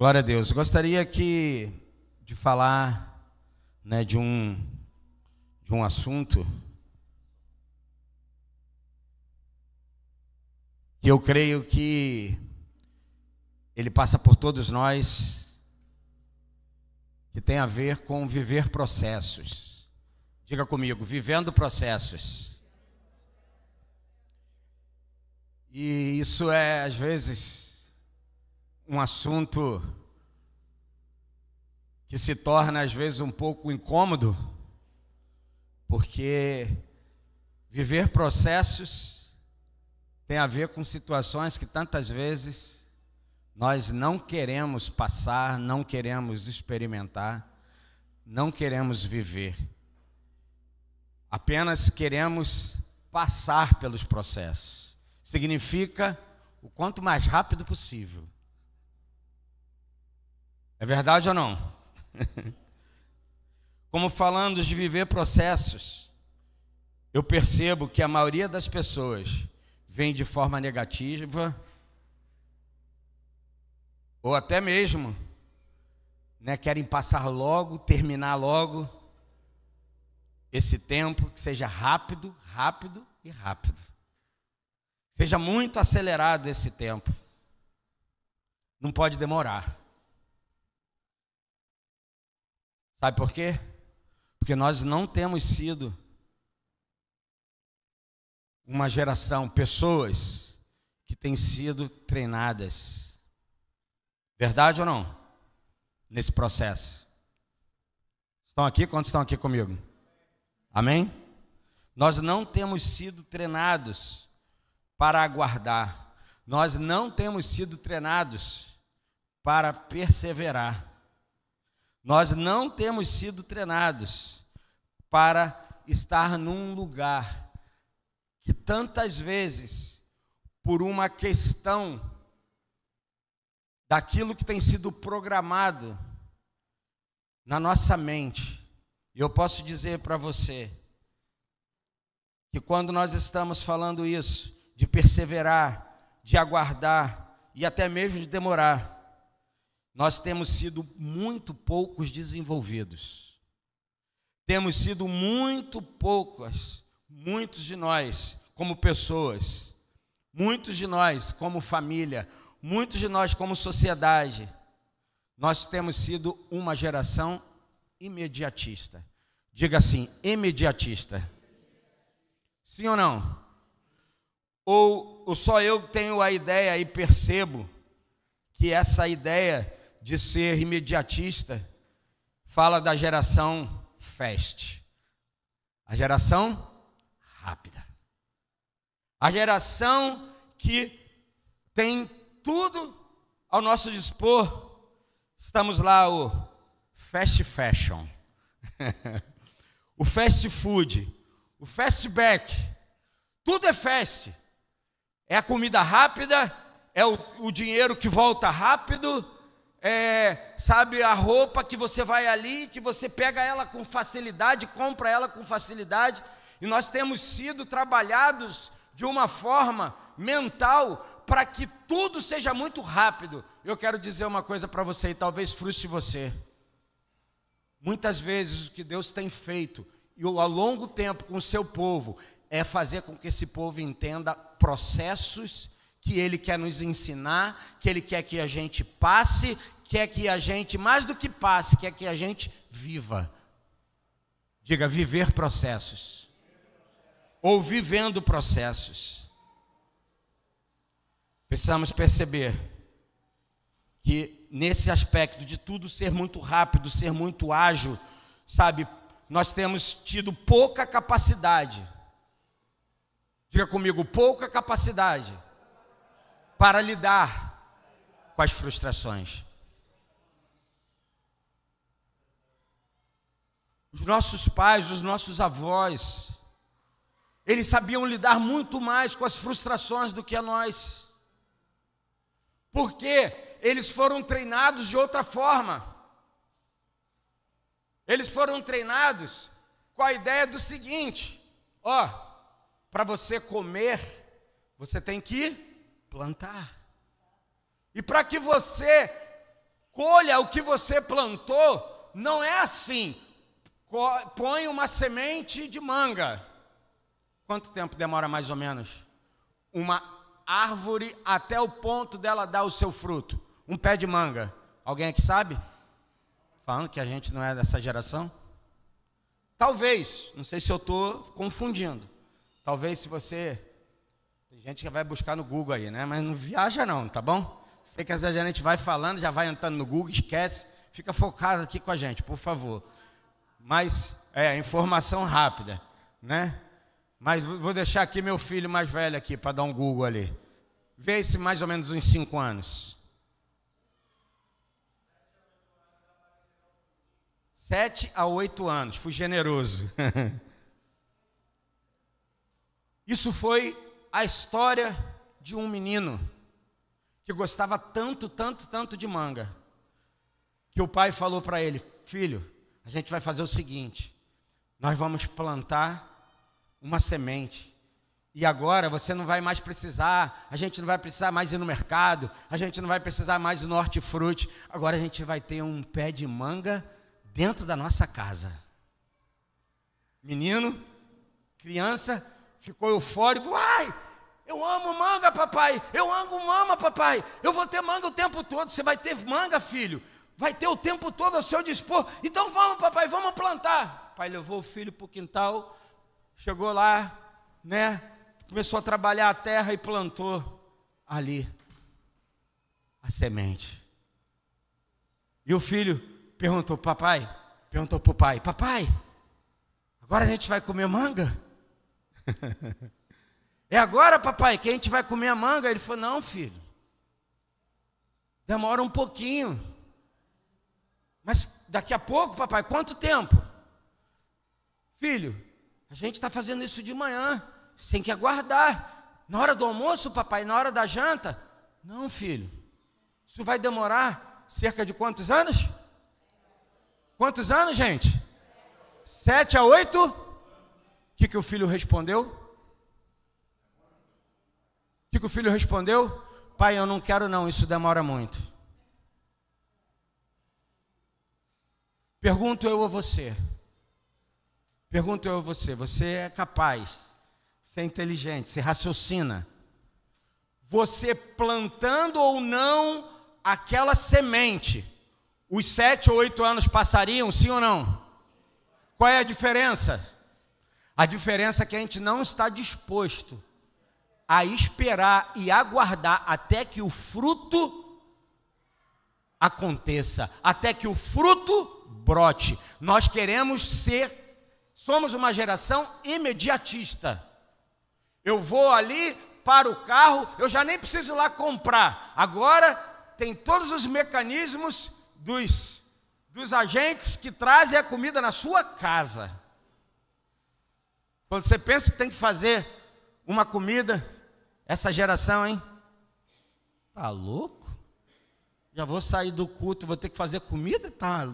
Glória a Deus. Eu gostaria que de falar, né, de um de um assunto que eu creio que ele passa por todos nós, que tem a ver com viver processos. Diga comigo, vivendo processos. E isso é às vezes um assunto que se torna às vezes um pouco incômodo, porque viver processos tem a ver com situações que tantas vezes nós não queremos passar, não queremos experimentar, não queremos viver. Apenas queremos passar pelos processos. Significa o quanto mais rápido possível é verdade ou não? Como falando de viver processos, eu percebo que a maioria das pessoas vem de forma negativa ou até mesmo né, querem passar logo, terminar logo esse tempo, que seja rápido, rápido e rápido. Seja muito acelerado esse tempo. Não pode demorar. Sabe por quê? Porque nós não temos sido uma geração, pessoas que têm sido treinadas. Verdade ou não? Nesse processo. Estão aqui? Quantos estão aqui comigo? Amém? Nós não temos sido treinados para aguardar. Nós não temos sido treinados para perseverar. Nós não temos sido treinados para estar num lugar que tantas vezes, por uma questão daquilo que tem sido programado na nossa mente, e eu posso dizer para você que quando nós estamos falando isso, de perseverar, de aguardar e até mesmo de demorar, nós temos sido muito poucos desenvolvidos. Temos sido muito poucos, muitos de nós, como pessoas, muitos de nós, como família, muitos de nós, como sociedade, nós temos sido uma geração imediatista. Diga assim: imediatista. Sim ou não? Ou, ou só eu tenho a ideia e percebo que essa ideia de ser imediatista, fala da geração fast. A geração rápida. A geração que tem tudo ao nosso dispor. Estamos lá o fast fashion. o fast food, o fast back. Tudo é fast. É a comida rápida, é o, o dinheiro que volta rápido, é, sabe, a roupa que você vai ali, que você pega ela com facilidade, compra ela com facilidade, e nós temos sido trabalhados de uma forma mental para que tudo seja muito rápido. Eu quero dizer uma coisa para você e talvez frustre você. Muitas vezes o que Deus tem feito e ao longo tempo com o seu povo é fazer com que esse povo entenda processos que Ele quer nos ensinar, que Ele quer que a gente passe, quer que a gente, mais do que passe, quer que a gente viva. Diga, viver processos. Ou vivendo processos. Precisamos perceber que nesse aspecto de tudo ser muito rápido, ser muito ágil, sabe, nós temos tido pouca capacidade. Diga comigo, pouca capacidade para lidar com as frustrações. Os nossos pais, os nossos avós, eles sabiam lidar muito mais com as frustrações do que a nós. Porque eles foram treinados de outra forma. Eles foram treinados com a ideia do seguinte: ó, para você comer, você tem que plantar. E para que você colha o que você plantou, não é assim. Põe uma semente de manga. Quanto tempo demora mais ou menos? Uma árvore até o ponto dela dar o seu fruto. Um pé de manga. Alguém aqui sabe? Falando que a gente não é dessa geração? Talvez, não sei se eu estou confundindo. Talvez se você gente que vai buscar no Google aí, né? Mas não viaja não, tá bom? Sei que às vezes a gente vai falando, já vai entrando no Google, esquece. Fica focado aqui com a gente, por favor. Mas, é, informação rápida, né? Mas vou deixar aqui meu filho mais velho aqui para dar um Google ali. Vê se mais ou menos uns cinco anos. Sete a oito anos, fui generoso. Isso foi a história de um menino que gostava tanto, tanto, tanto de manga, que o pai falou para ele: Filho, a gente vai fazer o seguinte, nós vamos plantar uma semente. E agora você não vai mais precisar, a gente não vai precisar mais ir no mercado, a gente não vai precisar mais no hortifruti. Agora a gente vai ter um pé de manga dentro da nossa casa. Menino, criança, ficou eufórico. Ai, eu amo manga, papai. Eu amo mama, papai. Eu vou ter manga o tempo todo. Você vai ter manga, filho. Vai ter o tempo todo ao seu dispor. Então vamos, papai, vamos plantar. O pai levou o filho para o quintal, chegou lá, né? Começou a trabalhar a terra e plantou ali a semente. E o filho perguntou, papai, perguntou para o pai, papai, agora a gente vai comer manga? é agora, papai, que a gente vai comer a manga? Ele falou: Não, filho. Demora um pouquinho. Mas daqui a pouco, papai, quanto tempo? Filho, a gente está fazendo isso de manhã. Você tem que aguardar. Na hora do almoço, papai, na hora da janta? Não, filho. Isso vai demorar cerca de quantos anos? Quantos anos, gente? Sete a oito? que, que o filho respondeu? O que, que o filho respondeu? Pai, eu não quero não, isso demora muito. Pergunto eu a você. Pergunto eu a você. Você é capaz, você é inteligente, você raciocina. Você plantando ou não aquela semente, os sete ou oito anos passariam, sim ou não? Qual é a diferença? A diferença é que a gente não está disposto a esperar e aguardar até que o fruto aconteça, até que o fruto brote. Nós queremos ser, somos uma geração imediatista. Eu vou ali para o carro, eu já nem preciso lá comprar. Agora tem todos os mecanismos dos, dos agentes que trazem a comida na sua casa. Quando você pensa que tem que fazer uma comida, essa geração, hein? Tá louco? Já vou sair do culto, vou ter que fazer comida? Tá,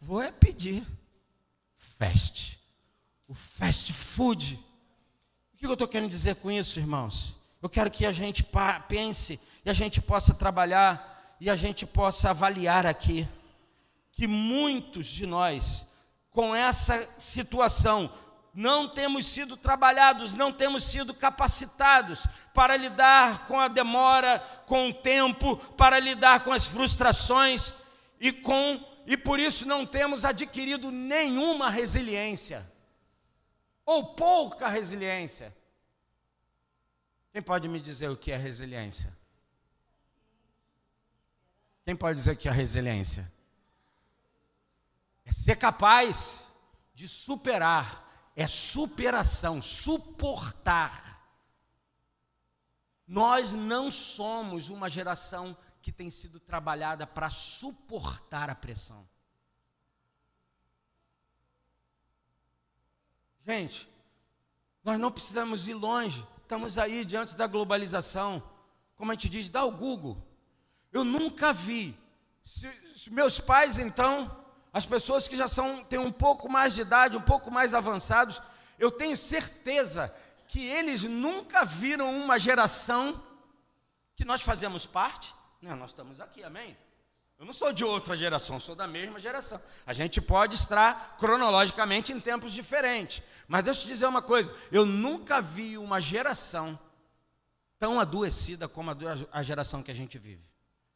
vou é pedir. Fast. O fast food. O que eu estou querendo dizer com isso, irmãos? Eu quero que a gente pense e a gente possa trabalhar e a gente possa avaliar aqui que muitos de nós, com essa situação, não temos sido trabalhados, não temos sido capacitados para lidar com a demora, com o tempo, para lidar com as frustrações e com e por isso não temos adquirido nenhuma resiliência ou pouca resiliência. Quem pode me dizer o que é resiliência? Quem pode dizer o que é resiliência? É ser capaz de superar é superação, suportar. Nós não somos uma geração que tem sido trabalhada para suportar a pressão. Gente, nós não precisamos ir longe, estamos aí diante da globalização. Como a gente diz, dá o Google. Eu nunca vi. Se, se meus pais, então, as pessoas que já são, têm um pouco mais de idade, um pouco mais avançados, eu tenho certeza que eles nunca viram uma geração que nós fazemos parte. Não, nós estamos aqui, amém? Eu não sou de outra geração, sou da mesma geração. A gente pode estar cronologicamente em tempos diferentes. Mas deixa eu te dizer uma coisa: eu nunca vi uma geração tão adoecida como a, a geração que a gente vive.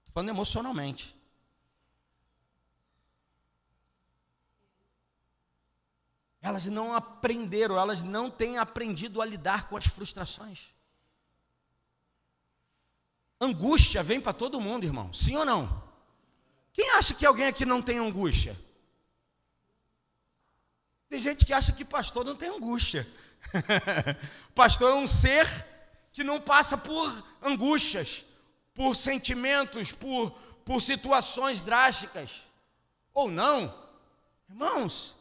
Estou falando emocionalmente. Elas não aprenderam, elas não têm aprendido a lidar com as frustrações. Angústia vem para todo mundo, irmão, sim ou não? Quem acha que alguém aqui não tem angústia? Tem gente que acha que pastor não tem angústia. pastor é um ser que não passa por angústias, por sentimentos, por, por situações drásticas. Ou não. Irmãos,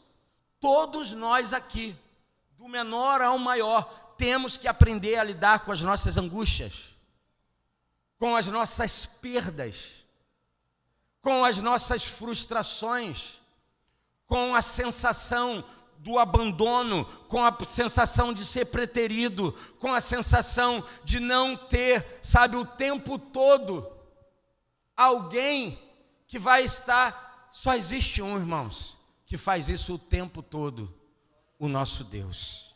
Todos nós aqui, do menor ao maior, temos que aprender a lidar com as nossas angústias, com as nossas perdas, com as nossas frustrações, com a sensação do abandono, com a sensação de ser preterido, com a sensação de não ter, sabe, o tempo todo alguém que vai estar. Só existe um, irmãos que faz isso o tempo todo, o nosso Deus.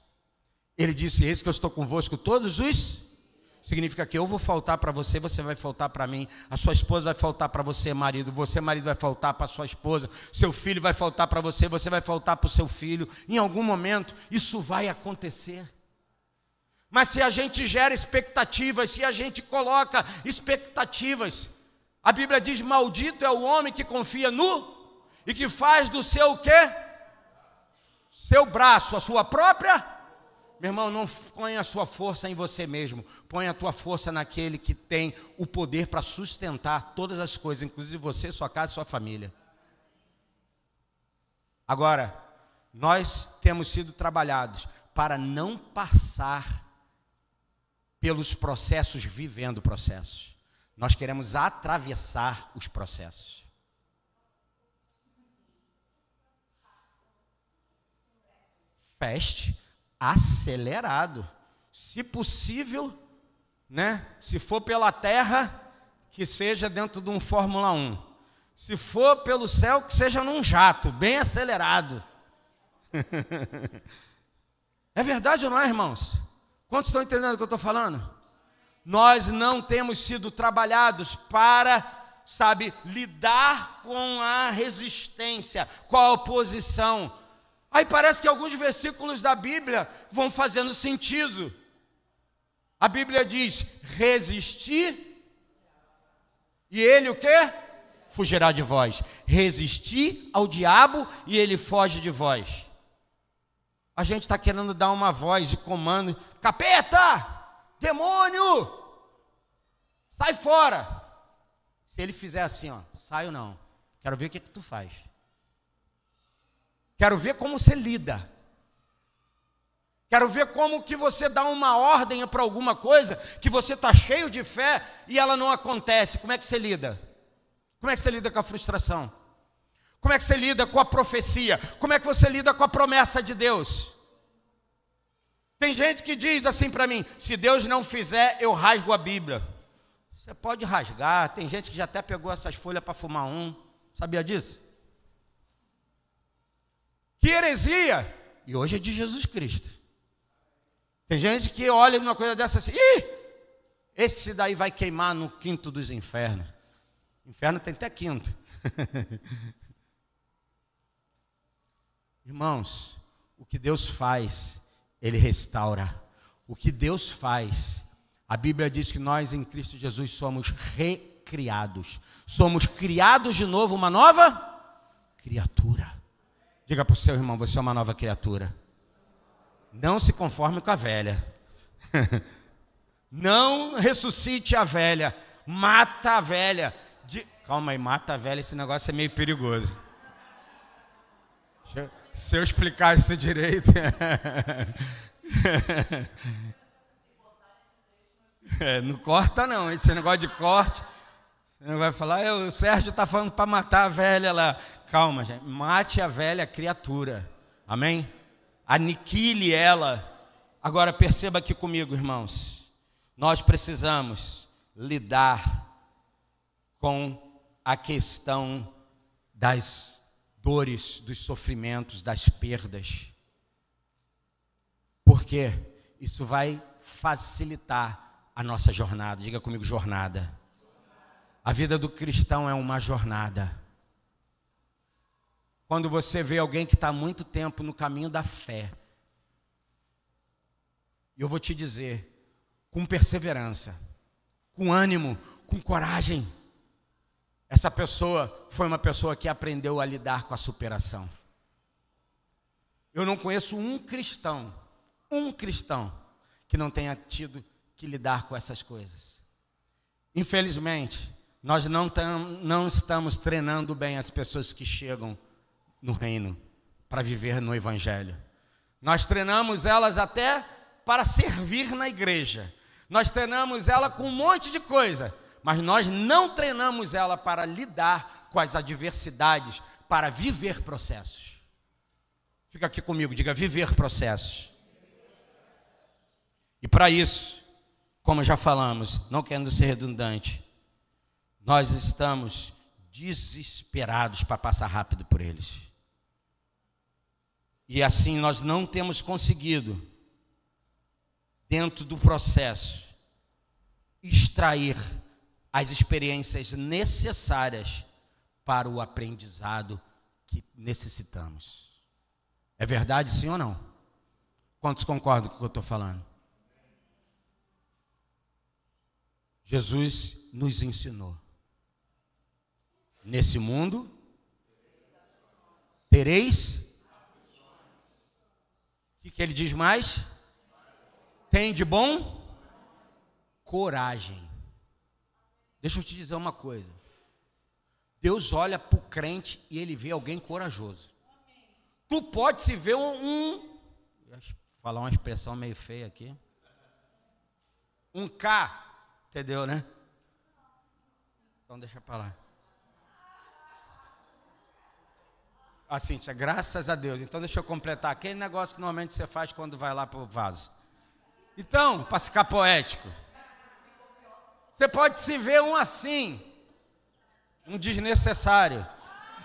Ele disse: Eis que eu estou convosco todos os. Significa que eu vou faltar para você, você vai faltar para mim, a sua esposa vai faltar para você, marido, você, marido, vai faltar para sua esposa, seu filho vai faltar para você, você vai faltar para o seu filho. Em algum momento, isso vai acontecer. Mas se a gente gera expectativas, se a gente coloca expectativas, a Bíblia diz: Maldito é o homem que confia no e que faz do seu quê? Seu braço, a sua própria. Meu irmão, não ponha a sua força em você mesmo, põe a tua força naquele que tem o poder para sustentar todas as coisas, inclusive você, sua casa, sua família. Agora, nós temos sido trabalhados para não passar pelos processos vivendo processos. Nós queremos atravessar os processos. peste acelerado. Se possível, né? Se for pela terra, que seja dentro de um Fórmula 1. Se for pelo céu, que seja num jato, bem acelerado. é verdade ou não, é, irmãos? Quantos estão entendendo o que eu estou falando? Nós não temos sido trabalhados para sabe, lidar com a resistência, com a oposição, Aí parece que alguns versículos da Bíblia vão fazendo sentido. A Bíblia diz: resistir e ele o que Fugirá de vós. Resistir ao diabo e ele foge de vós. A gente está querendo dar uma voz e comando: capeta, demônio, sai fora. Se ele fizer assim, ó, saio não. Quero ver o que, que tu faz. Quero ver como você lida. Quero ver como que você dá uma ordem para alguma coisa que você está cheio de fé e ela não acontece. Como é que você lida? Como é que você lida com a frustração? Como é que você lida com a profecia? Como é que você lida com a promessa de Deus? Tem gente que diz assim para mim: se Deus não fizer, eu rasgo a Bíblia. Você pode rasgar. Tem gente que já até pegou essas folhas para fumar um. Sabia disso? Que heresia! E hoje é de Jesus Cristo. Tem gente que olha uma coisa dessa assim, Ih, esse daí vai queimar no quinto dos infernos. Inferno tem até quinto. Irmãos, o que Deus faz, Ele restaura. O que Deus faz, a Bíblia diz que nós em Cristo Jesus somos recriados. Somos criados de novo, uma nova criatura. Diga para o seu irmão: você é uma nova criatura. Não se conforme com a velha. Não ressuscite a velha. Mata a velha. De... Calma aí, mata a velha. Esse negócio é meio perigoso. Eu... Se eu explicar isso direito. é, não corta, não. Esse negócio de corte. Vai falar, o Sérgio está falando para matar a velha lá. Calma, gente. Mate a velha criatura. Amém? Aniquile ela. Agora perceba aqui comigo, irmãos. Nós precisamos lidar com a questão das dores, dos sofrimentos, das perdas. Porque isso vai facilitar a nossa jornada. Diga comigo, jornada. A vida do cristão é uma jornada. Quando você vê alguém que está muito tempo no caminho da fé, eu vou te dizer, com perseverança, com ânimo, com coragem, essa pessoa foi uma pessoa que aprendeu a lidar com a superação. Eu não conheço um cristão, um cristão, que não tenha tido que lidar com essas coisas. Infelizmente, nós não, tam, não estamos treinando bem as pessoas que chegam no reino para viver no Evangelho. Nós treinamos elas até para servir na igreja. Nós treinamos ela com um monte de coisa, mas nós não treinamos ela para lidar com as adversidades, para viver processos. Fica aqui comigo, diga viver processos. E para isso, como já falamos, não querendo ser redundante, nós estamos desesperados para passar rápido por eles. E assim nós não temos conseguido, dentro do processo, extrair as experiências necessárias para o aprendizado que necessitamos. É verdade, sim ou não? Quantos concordam com o que eu estou falando? Jesus nos ensinou. Nesse mundo tereis. O que, que ele diz mais? Tem de bom coragem. Deixa eu te dizer uma coisa. Deus olha para o crente e ele vê alguém corajoso. Tu pode se ver um. Falar uma expressão meio feia aqui. Um K, entendeu, né? Então deixa para lá. assim Cíntia, graças a Deus. Então deixa eu completar aquele negócio que normalmente você faz quando vai lá para o vaso. Então, para ficar poético, você pode se ver um assim, um desnecessário.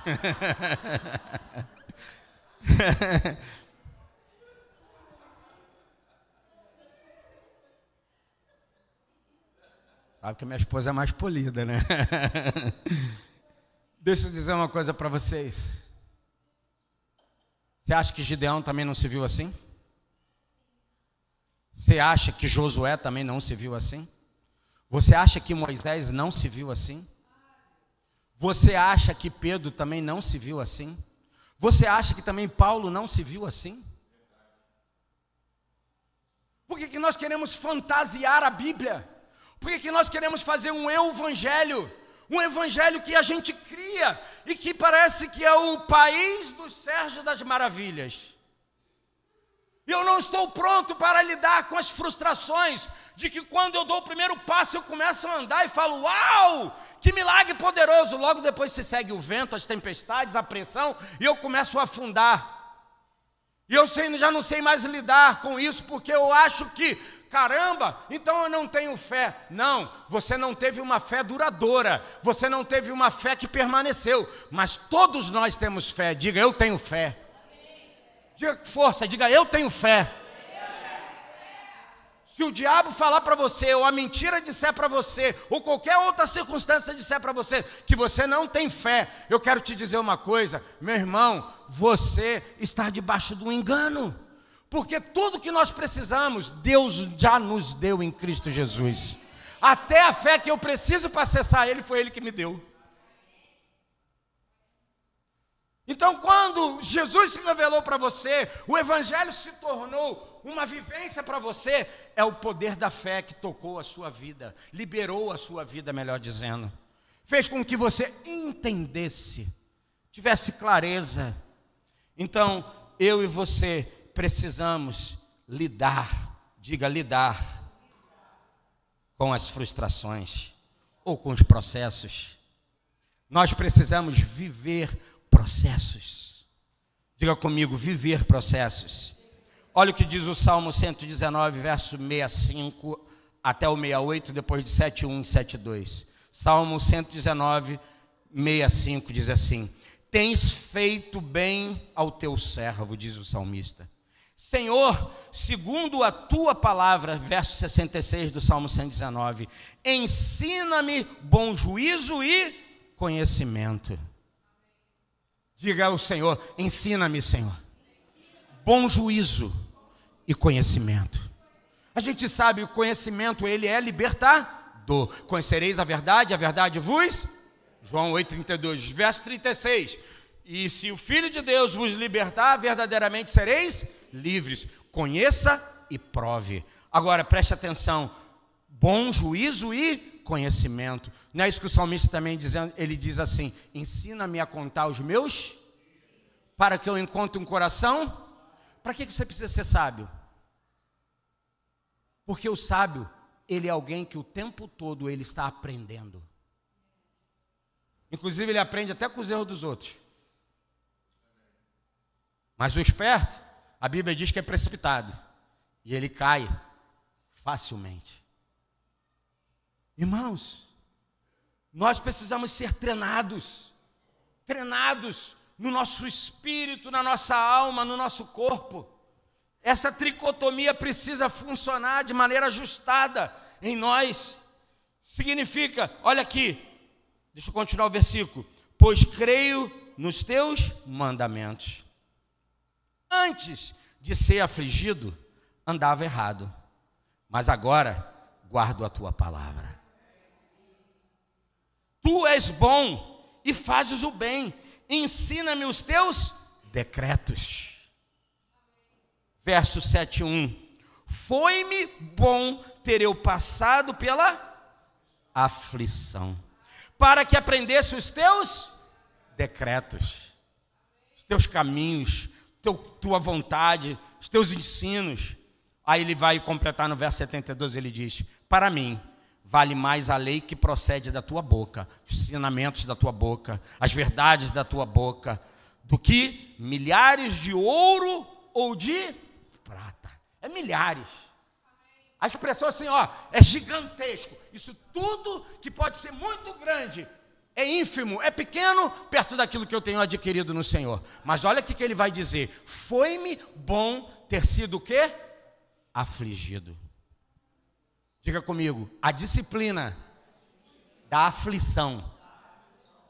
Sabe que minha esposa é mais polida, né? Deixa eu dizer uma coisa para vocês. Você acha que Gideão também não se viu assim? Você acha que Josué também não se viu assim? Você acha que Moisés não se viu assim? Você acha que Pedro também não se viu assim? Você acha que também Paulo não se viu assim? Por que, que nós queremos fantasiar a Bíblia? Por que, que nós queremos fazer um eu-evangelho? um evangelho que a gente cria e que parece que é o país do Sérgio das Maravilhas. E eu não estou pronto para lidar com as frustrações de que quando eu dou o primeiro passo eu começo a andar e falo: Uau, que milagre poderoso! Logo depois se segue o vento, as tempestades, a pressão e eu começo a afundar. E eu sei, já não sei mais lidar com isso porque eu acho que caramba, então eu não tenho fé. Não, você não teve uma fé duradoura, você não teve uma fé que permaneceu, mas todos nós temos fé. Diga, eu tenho fé. Diga força, diga, eu tenho fé. Se o diabo falar para você, ou a mentira disser para você, ou qualquer outra circunstância disser para você que você não tem fé, eu quero te dizer uma coisa, meu irmão, você está debaixo do engano. Porque tudo que nós precisamos, Deus já nos deu em Cristo Jesus. Até a fé que eu preciso para acessar Ele, foi Ele que me deu. Então, quando Jesus se revelou para você, o Evangelho se tornou uma vivência para você, é o poder da fé que tocou a sua vida, liberou a sua vida, melhor dizendo, fez com que você entendesse, tivesse clareza. Então, eu e você precisamos lidar, diga lidar, com as frustrações ou com os processos. Nós precisamos viver processos. Diga comigo, viver processos. Olha o que diz o Salmo 119, verso 65 até o 68, depois de 71 e 72. Salmo 119, 65 diz assim: Tens feito bem ao teu servo, diz o salmista Senhor, segundo a tua palavra, verso 66 do Salmo 119, ensina-me bom juízo e conhecimento. Diga ao Senhor: ensina-me, Senhor, bom juízo e conhecimento. A gente sabe o conhecimento, ele é libertador. Conhecereis a verdade, a verdade vos. João 8:32, verso 36. E se o Filho de Deus vos libertar, verdadeiramente sereis livres. Conheça e prove. Agora preste atenção: bom juízo e conhecimento. Não é isso que o salmista também dizendo, ele diz assim: ensina-me a contar os meus, para que eu encontre um coração. Para que você precisa ser sábio? Porque o sábio, ele é alguém que o tempo todo ele está aprendendo. Inclusive, ele aprende até com os erros dos outros. Mas o esperto, a Bíblia diz que é precipitado. E ele cai facilmente. Irmãos, nós precisamos ser treinados, treinados no nosso espírito, na nossa alma, no nosso corpo. Essa tricotomia precisa funcionar de maneira ajustada em nós. Significa, olha aqui, deixa eu continuar o versículo. Pois creio nos teus mandamentos antes de ser afligido, andava errado, mas agora guardo a tua palavra. Tu és bom e fazes o bem, ensina-me os teus decretos. Verso 7:1 Foi-me bom ter eu passado pela aflição, para que aprendesse os teus decretos, os teus caminhos, teu, tua vontade, os teus ensinos. Aí ele vai completar no verso 72, ele diz: Para mim vale mais a lei que procede da tua boca, os ensinamentos da tua boca, as verdades da tua boca, do que milhares de ouro ou de prata. É milhares. A expressão é assim, ó, é gigantesco. Isso tudo que pode ser muito grande é ínfimo, é pequeno perto daquilo que eu tenho adquirido no Senhor. Mas olha o que, que ele vai dizer: foi-me bom ter sido o quê? Afligido. Diga comigo, a disciplina da aflição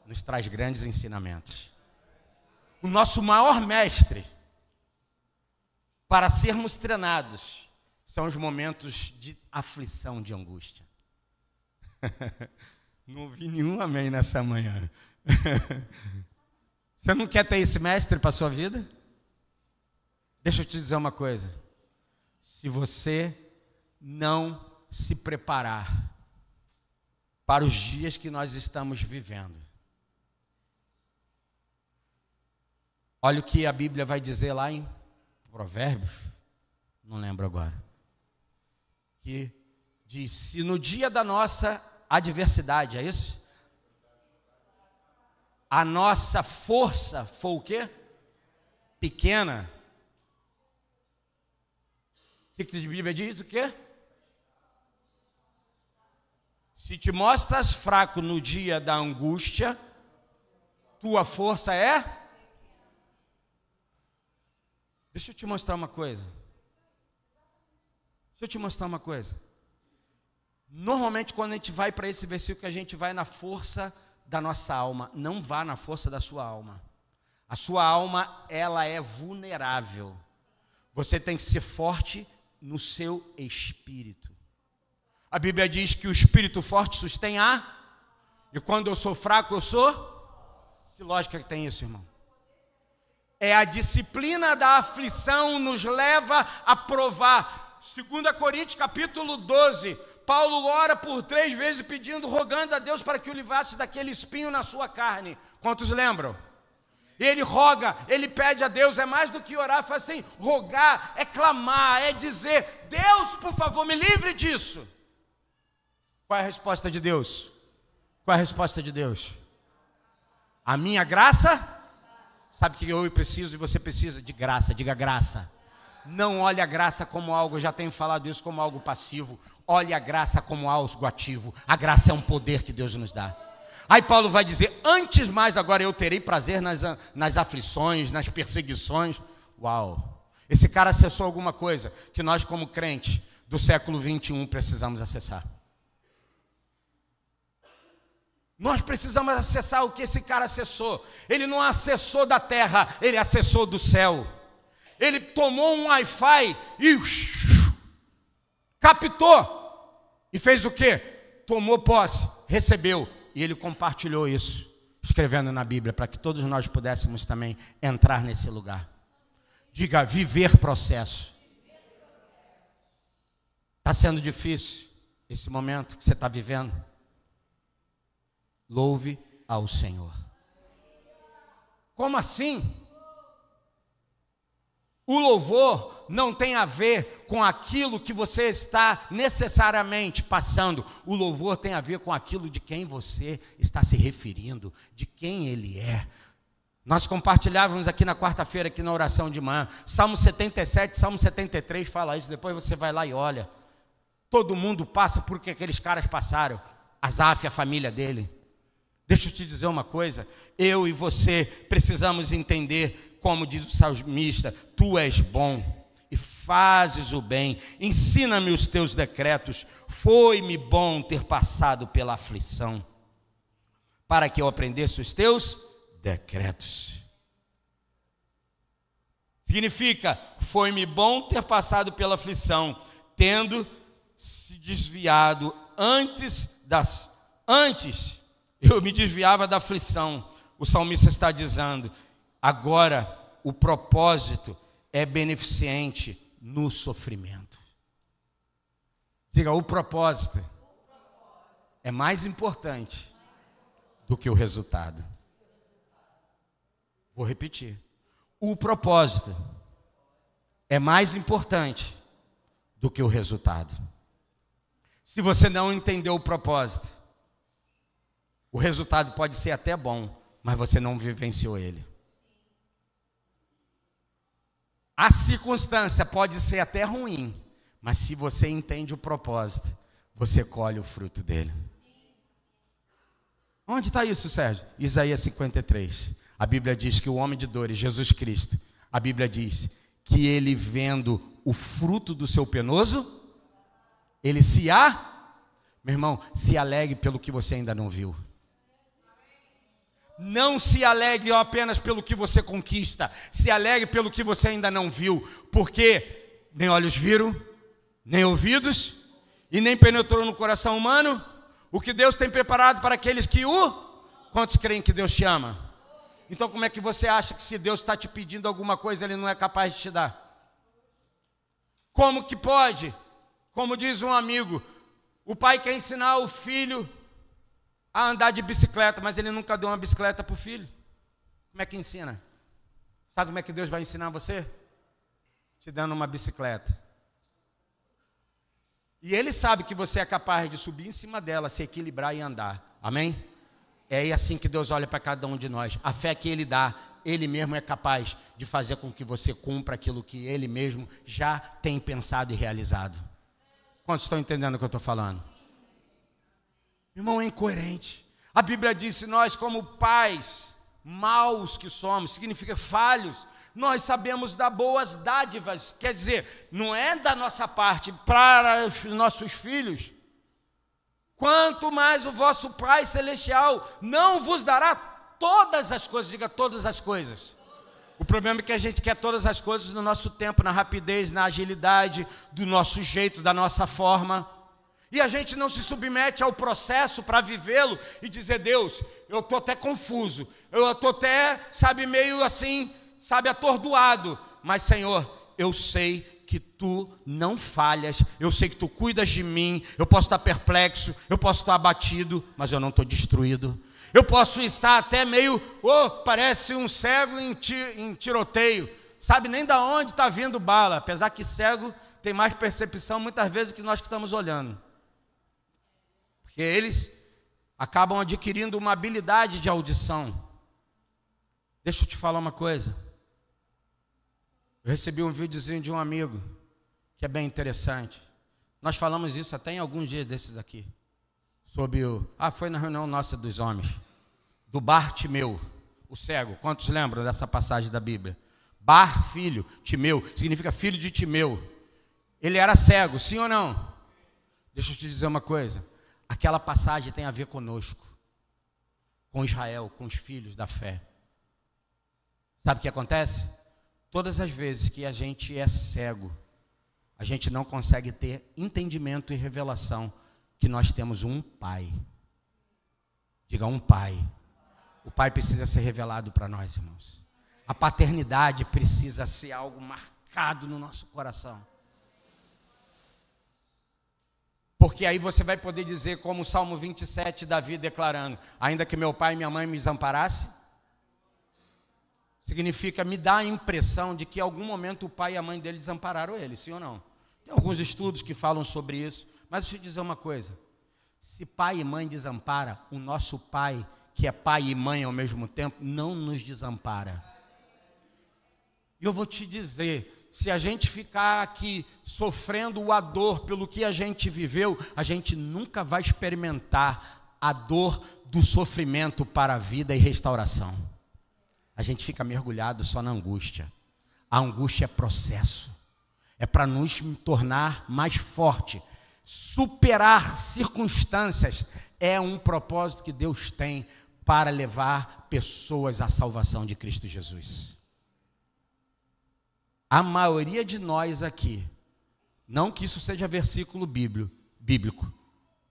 nos traz grandes ensinamentos. O nosso maior mestre para sermos treinados são os momentos de aflição, de angústia. Não ouvi nenhum amém nessa manhã. Você não quer ter esse mestre para a sua vida? Deixa eu te dizer uma coisa. Se você não se preparar para os dias que nós estamos vivendo, olha o que a Bíblia vai dizer lá em Provérbios, não lembro agora, que diz: se no dia da nossa adversidade, é isso? A nossa força foi o quê? Pequena. O que a Bíblia diz? O quê? Se te mostras fraco no dia da angústia, tua força é? Deixa eu te mostrar uma coisa. Deixa eu te mostrar uma coisa. Normalmente, quando a gente vai para esse versículo, a gente vai na força da nossa alma. Não vá na força da sua alma. A sua alma, ela é vulnerável. Você tem que ser forte no seu espírito. A Bíblia diz que o espírito forte sustém a. E quando eu sou fraco, eu sou. Que lógica que tem isso, irmão? É a disciplina da aflição nos leva a provar. 2 Coríntios capítulo 12, Paulo ora por três vezes pedindo, rogando a Deus para que o livrasse daquele espinho na sua carne. Quantos lembram? E ele roga, ele pede a Deus, é mais do que orar, faz assim, rogar, é clamar, é dizer, Deus, por favor, me livre disso. Qual é a resposta de Deus? Qual é a resposta de Deus? A minha graça? Sabe que eu preciso e você precisa de graça, diga graça. Não olhe a graça como algo, já tenho falado isso, como algo passivo. Olhe a graça como algo ativo. A graça é um poder que Deus nos dá. Aí Paulo vai dizer: Antes mais, agora eu terei prazer nas, nas aflições, nas perseguições. Uau! Esse cara acessou alguma coisa que nós, como crentes do século 21, precisamos acessar. Nós precisamos acessar o que esse cara acessou. Ele não acessou da terra, ele acessou do céu. Ele tomou um Wi-Fi e captou e fez o que? Tomou posse, recebeu. E ele compartilhou isso, escrevendo na Bíblia, para que todos nós pudéssemos também entrar nesse lugar. Diga, viver processo. Está sendo difícil esse momento que você está vivendo? Louve ao Senhor. Como assim? O louvor não tem a ver com aquilo que você está necessariamente passando. O louvor tem a ver com aquilo de quem você está se referindo, de quem ele é. Nós compartilhávamos aqui na quarta-feira, aqui na oração de manhã, Salmo 77, Salmo 73 fala isso, depois você vai lá e olha. Todo mundo passa por que aqueles caras passaram. Azaf, a família dele. Deixa eu te dizer uma coisa, eu e você precisamos entender como diz o salmista, tu és bom e fazes o bem, ensina-me os teus decretos, foi-me bom ter passado pela aflição, para que eu aprendesse os teus decretos. Significa, foi-me bom ter passado pela aflição, tendo se desviado antes das antes eu me desviava da aflição. O salmista está dizendo: Agora, o propósito é beneficente no sofrimento. Diga, o propósito é mais importante do que o resultado. Vou repetir. O propósito é mais importante do que o resultado. Se você não entendeu o propósito, o resultado pode ser até bom, mas você não vivenciou ele. A circunstância pode ser até ruim, mas se você entende o propósito, você colhe o fruto dele. Onde está isso, Sérgio? Isaías 53. A Bíblia diz que o homem de dores, Jesus Cristo, a Bíblia diz que ele vendo o fruto do seu penoso, ele se há, meu irmão, se alegre pelo que você ainda não viu. Não se alegre apenas pelo que você conquista, se alegre pelo que você ainda não viu, porque nem olhos viram, nem ouvidos, e nem penetrou no coração humano o que Deus tem preparado para aqueles que o. Quantos creem que Deus te ama? Então, como é que você acha que se Deus está te pedindo alguma coisa, Ele não é capaz de te dar? Como que pode? Como diz um amigo, o pai quer ensinar o filho a andar de bicicleta, mas ele nunca deu uma bicicleta para o filho. Como é que ensina? Sabe como é que Deus vai ensinar você? Te dando uma bicicleta. E ele sabe que você é capaz de subir em cima dela, se equilibrar e andar. Amém? É assim que Deus olha para cada um de nós. A fé que Ele dá, Ele mesmo é capaz de fazer com que você cumpra aquilo que Ele mesmo já tem pensado e realizado. Quantos estão entendendo o que eu estou falando? Irmão, é incoerente. A Bíblia diz: nós, como pais, maus que somos, significa falhos, nós sabemos dar boas dádivas, quer dizer, não é da nossa parte para os nossos filhos. Quanto mais o vosso Pai Celestial não vos dará todas as coisas, diga todas as coisas. O problema é que a gente quer todas as coisas no nosso tempo, na rapidez, na agilidade, do nosso jeito, da nossa forma. E a gente não se submete ao processo para vivê-lo e dizer, Deus, eu estou até confuso, eu estou até, sabe, meio assim, sabe, atordoado. Mas, Senhor, eu sei que tu não falhas, eu sei que tu cuidas de mim, eu posso estar perplexo, eu posso estar abatido, mas eu não estou destruído. Eu posso estar até meio, oh, parece um cego em, em tiroteio, sabe nem da onde está vindo bala, apesar que cego tem mais percepção muitas vezes que nós que estamos olhando que eles acabam adquirindo uma habilidade de audição. Deixa eu te falar uma coisa. Eu recebi um videozinho de um amigo que é bem interessante. Nós falamos isso até em alguns dias desses aqui. Sobre o. Ah, foi na reunião nossa dos homens. Do Bartimeu, o cego. Quantos lembram dessa passagem da Bíblia? Bar, filho, Timeu, significa filho de Timeu. Ele era cego, sim ou não? Deixa eu te dizer uma coisa aquela passagem tem a ver conosco, com Israel, com os filhos da fé. Sabe o que acontece? Todas as vezes que a gente é cego, a gente não consegue ter entendimento e revelação que nós temos um pai. Diga um pai. O pai precisa ser revelado para nós, irmãos. A paternidade precisa ser algo marcado no nosso coração. Porque aí você vai poder dizer, como o Salmo 27, Davi declarando: Ainda que meu pai e minha mãe me desamparassem, significa me dá a impressão de que em algum momento o pai e a mãe dele desampararam ele, sim ou não? Tem alguns estudos que falam sobre isso, mas deixa eu te dizer uma coisa: se pai e mãe desampara, o nosso pai, que é pai e mãe ao mesmo tempo, não nos desampara. E eu vou te dizer, se a gente ficar aqui sofrendo a dor pelo que a gente viveu, a gente nunca vai experimentar a dor do sofrimento para a vida e restauração. A gente fica mergulhado só na angústia. A angústia é processo. É para nos tornar mais forte. Superar circunstâncias é um propósito que Deus tem para levar pessoas à salvação de Cristo Jesus. A maioria de nós aqui, não que isso seja versículo bíblico,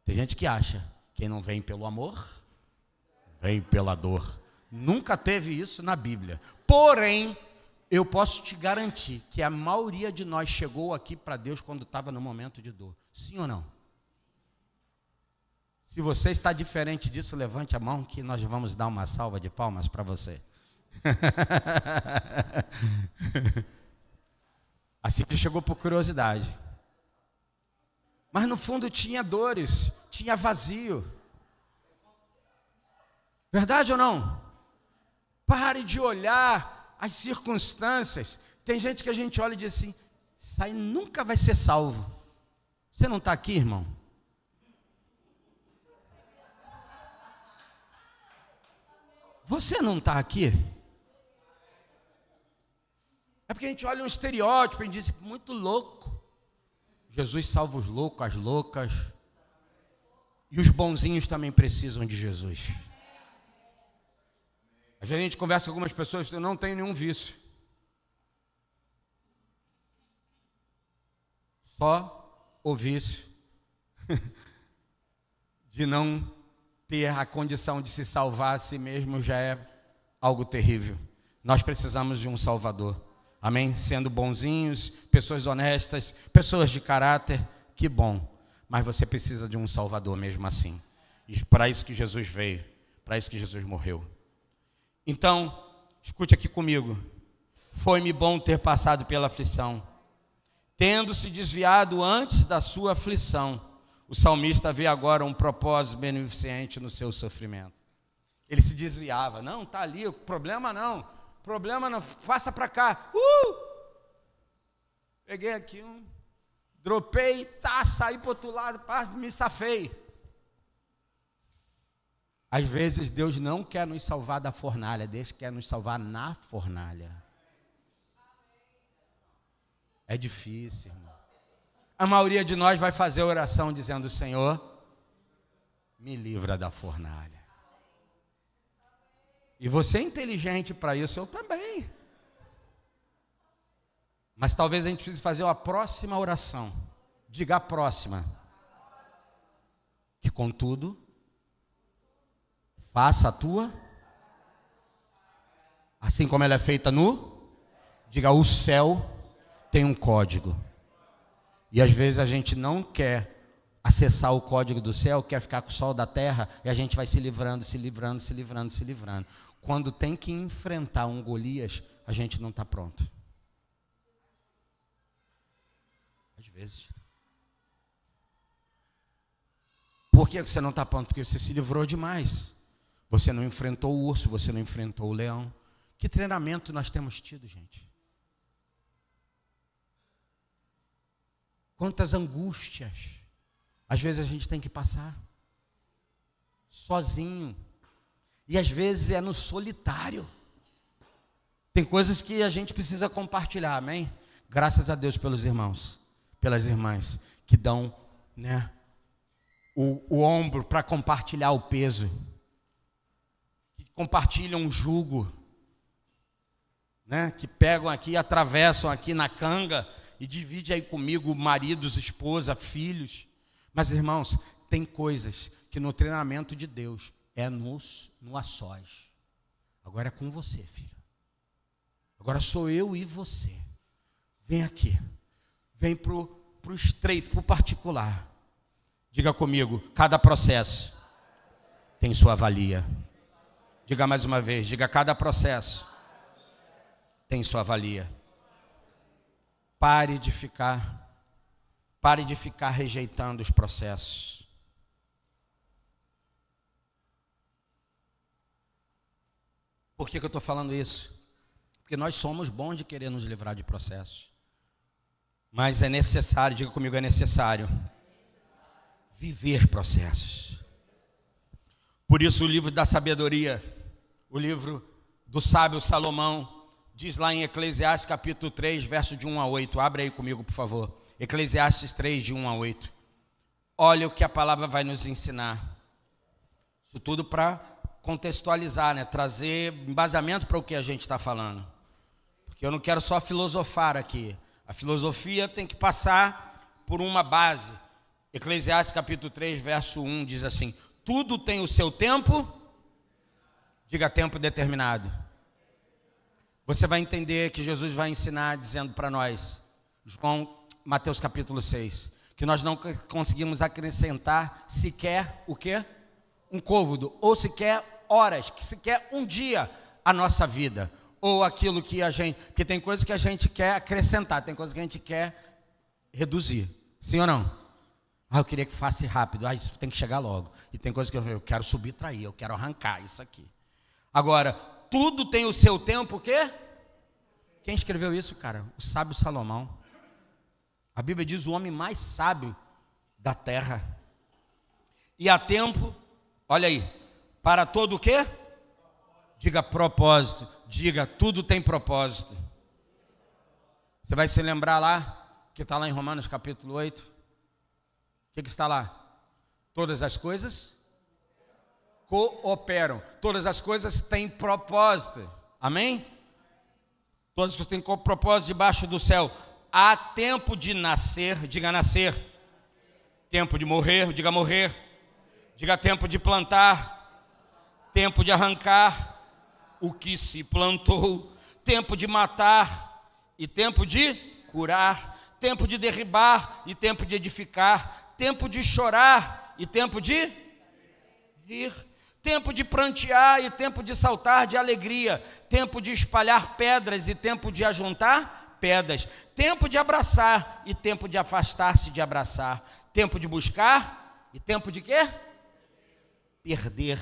tem gente que acha, quem não vem pelo amor, vem pela dor. Nunca teve isso na Bíblia. Porém, eu posso te garantir que a maioria de nós chegou aqui para Deus quando estava no momento de dor. Sim ou não? Se você está diferente disso, levante a mão que nós vamos dar uma salva de palmas para você. A Cicli chegou por curiosidade. Mas no fundo tinha dores, tinha vazio. Verdade ou não? Pare de olhar as circunstâncias. Tem gente que a gente olha e diz assim: isso aí nunca vai ser salvo. Você não está aqui, irmão? Você não está aqui? É porque a gente olha um estereótipo e diz, muito louco. Jesus salva os loucos, as loucas. E os bonzinhos também precisam de Jesus. Às vezes a gente conversa com algumas pessoas, eu não tenho nenhum vício. Só o vício de não ter a condição de se salvar a si mesmo já é algo terrível. Nós precisamos de um Salvador. Amém? Sendo bonzinhos, pessoas honestas, pessoas de caráter, que bom. Mas você precisa de um Salvador mesmo assim. E para isso que Jesus veio, para isso que Jesus morreu. Então, escute aqui comigo. Foi-me bom ter passado pela aflição. Tendo se desviado antes da sua aflição, o salmista vê agora um propósito beneficente no seu sofrimento. Ele se desviava. Não, tá ali, o problema não. Problema não, faça para cá. Uh! Peguei aqui um, dropei, tá, saí para outro lado, pá, me safei. Às vezes Deus não quer nos salvar da fornalha, Deus quer nos salvar na fornalha. É difícil, irmão. A maioria de nós vai fazer oração dizendo: Senhor, me livra da fornalha. E você é inteligente para isso, eu também. Mas talvez a gente precise fazer uma próxima oração. Diga a próxima. Que contudo, faça a tua, assim como ela é feita no. Diga, o céu tem um código. E às vezes a gente não quer acessar o código do céu, quer ficar com o sol da terra, e a gente vai se livrando, se livrando, se livrando, se livrando. Quando tem que enfrentar um Golias, a gente não está pronto. Às vezes. Por que você não está pronto? Porque você se livrou demais. Você não enfrentou o urso, você não enfrentou o leão. Que treinamento nós temos tido, gente? Quantas angústias às vezes a gente tem que passar sozinho. E às vezes é no solitário. Tem coisas que a gente precisa compartilhar, amém? Graças a Deus pelos irmãos, pelas irmãs que dão, né, o, o ombro para compartilhar o peso, que compartilham o jugo, né, que pegam aqui, atravessam aqui na canga e dividem aí comigo maridos, esposa, filhos mas, irmãos, tem coisas que no treinamento de Deus é nos, no a sós. Agora é com você, filho. Agora sou eu e você. Vem aqui. Vem para o estreito, para o particular. Diga comigo, cada processo tem sua valia. Diga mais uma vez, diga cada processo tem sua valia. Pare de ficar Pare de ficar rejeitando os processos. Por que, que eu estou falando isso? Porque nós somos bons de querer nos livrar de processos. Mas é necessário, diga comigo, é necessário viver processos. Por isso, o livro da sabedoria, o livro do sábio Salomão, diz lá em Eclesiastes capítulo 3, verso de 1 a 8. Abre aí comigo, por favor. Eclesiastes 3, de 1 a 8. Olha o que a palavra vai nos ensinar. Isso tudo para contextualizar, né? trazer embasamento para o que a gente está falando. Porque eu não quero só filosofar aqui. A filosofia tem que passar por uma base. Eclesiastes capítulo 3, verso 1 diz assim: Tudo tem o seu tempo, diga tempo determinado. Você vai entender que Jesus vai ensinar dizendo para nós, João Mateus capítulo 6, que nós não conseguimos acrescentar sequer o quê? Um côvado, ou sequer horas, que sequer um dia a nossa vida, ou aquilo que a gente, que tem coisas que a gente quer acrescentar, tem coisas que a gente quer reduzir. Sim ou não? Ah, eu queria que fosse rápido. Ah, isso tem que chegar logo. E tem coisas que eu, eu quero subtrair, eu quero arrancar isso aqui. Agora, tudo tem o seu tempo, o quê? Quem escreveu isso, cara? O sábio Salomão. A Bíblia diz o homem mais sábio da terra. E há tempo, olha aí, para todo o quê? Diga propósito, diga tudo tem propósito. Você vai se lembrar lá, que está lá em Romanos capítulo 8. O que, que está lá? Todas as coisas cooperam. Todas as coisas têm propósito. Amém? Todas as coisas têm propósito debaixo do céu há tempo de nascer, diga nascer, tempo de morrer, diga morrer, diga tempo de plantar, tempo de arrancar o que se plantou, tempo de matar e tempo de curar, tempo de derribar e tempo de edificar, tempo de chorar e tempo de rir tempo de prantear e tempo de saltar de alegria, tempo de espalhar pedras e tempo de ajuntar pedras. Tempo de abraçar e tempo de afastar-se de abraçar. Tempo de buscar e tempo de quê? Perder.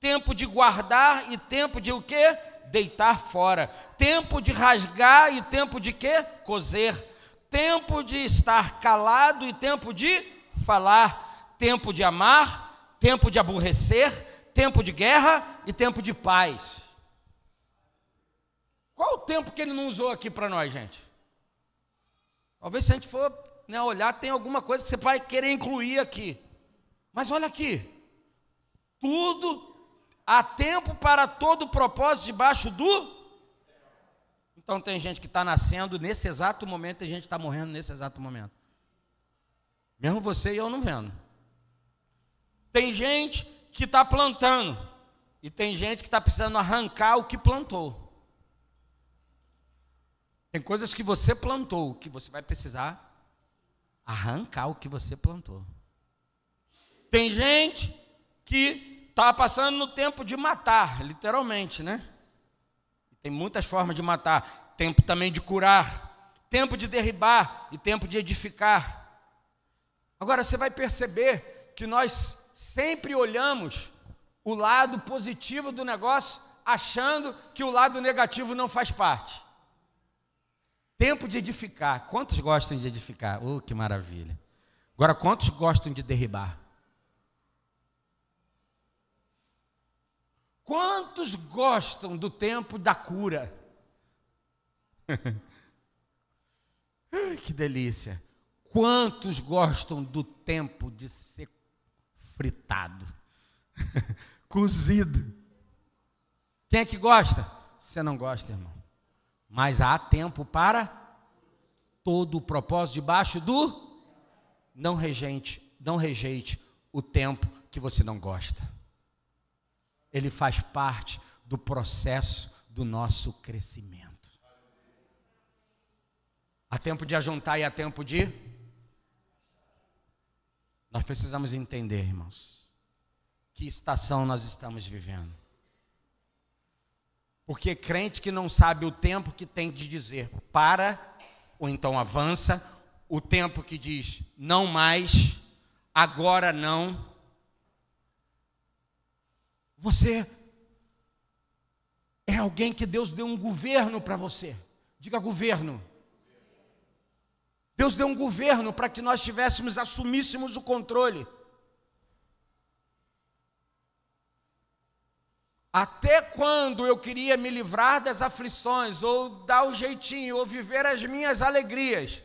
Tempo de guardar e tempo de o quê? Deitar fora. Tempo de rasgar e tempo de quê? Cozer. Tempo de estar calado e tempo de falar. Tempo de amar, tempo de aborrecer, tempo de guerra e tempo de paz. Qual o tempo que ele não usou aqui para nós, gente? Talvez se a gente for né, olhar, tem alguma coisa que você vai querer incluir aqui. Mas olha aqui. Tudo há tempo para todo propósito debaixo do. Então tem gente que está nascendo nesse exato momento, tem gente que está morrendo nesse exato momento. Mesmo você e eu não vendo. Tem gente que está plantando. E tem gente que está precisando arrancar o que plantou. Tem coisas que você plantou que você vai precisar arrancar o que você plantou. Tem gente que está passando no tempo de matar, literalmente, né? Tem muitas formas de matar. Tempo também de curar, tempo de derribar e tempo de edificar. Agora você vai perceber que nós sempre olhamos o lado positivo do negócio, achando que o lado negativo não faz parte. Tempo de edificar. Quantos gostam de edificar? Oh, que maravilha. Agora, quantos gostam de derribar? Quantos gostam do tempo da cura? que delícia. Quantos gostam do tempo de ser fritado, cozido? Quem é que gosta? Você não gosta, irmão. Mas há tempo para todo o propósito debaixo do não rejeite, não rejeite o tempo que você não gosta. Ele faz parte do processo do nosso crescimento. Há tempo de ajuntar e há tempo de Nós precisamos entender, irmãos, que estação nós estamos vivendo. Porque é crente que não sabe o tempo que tem de dizer para, ou então avança, o tempo que diz não mais, agora não. Você é alguém que Deus deu um governo para você. Diga governo. Deus deu um governo para que nós tivéssemos, assumíssemos o controle. Até quando eu queria me livrar das aflições, ou dar o jeitinho, ou viver as minhas alegrias?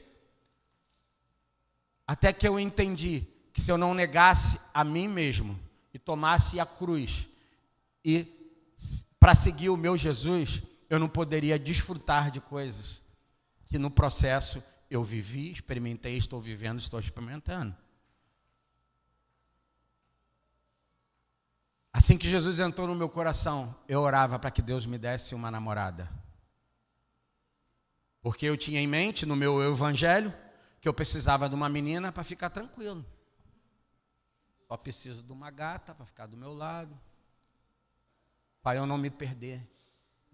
Até que eu entendi que se eu não negasse a mim mesmo e tomasse a cruz, e para seguir o meu Jesus, eu não poderia desfrutar de coisas que no processo eu vivi, experimentei, estou vivendo, estou experimentando. Assim que Jesus entrou no meu coração, eu orava para que Deus me desse uma namorada. Porque eu tinha em mente, no meu evangelho, que eu precisava de uma menina para ficar tranquilo. Só preciso de uma gata para ficar do meu lado. Para eu não me perder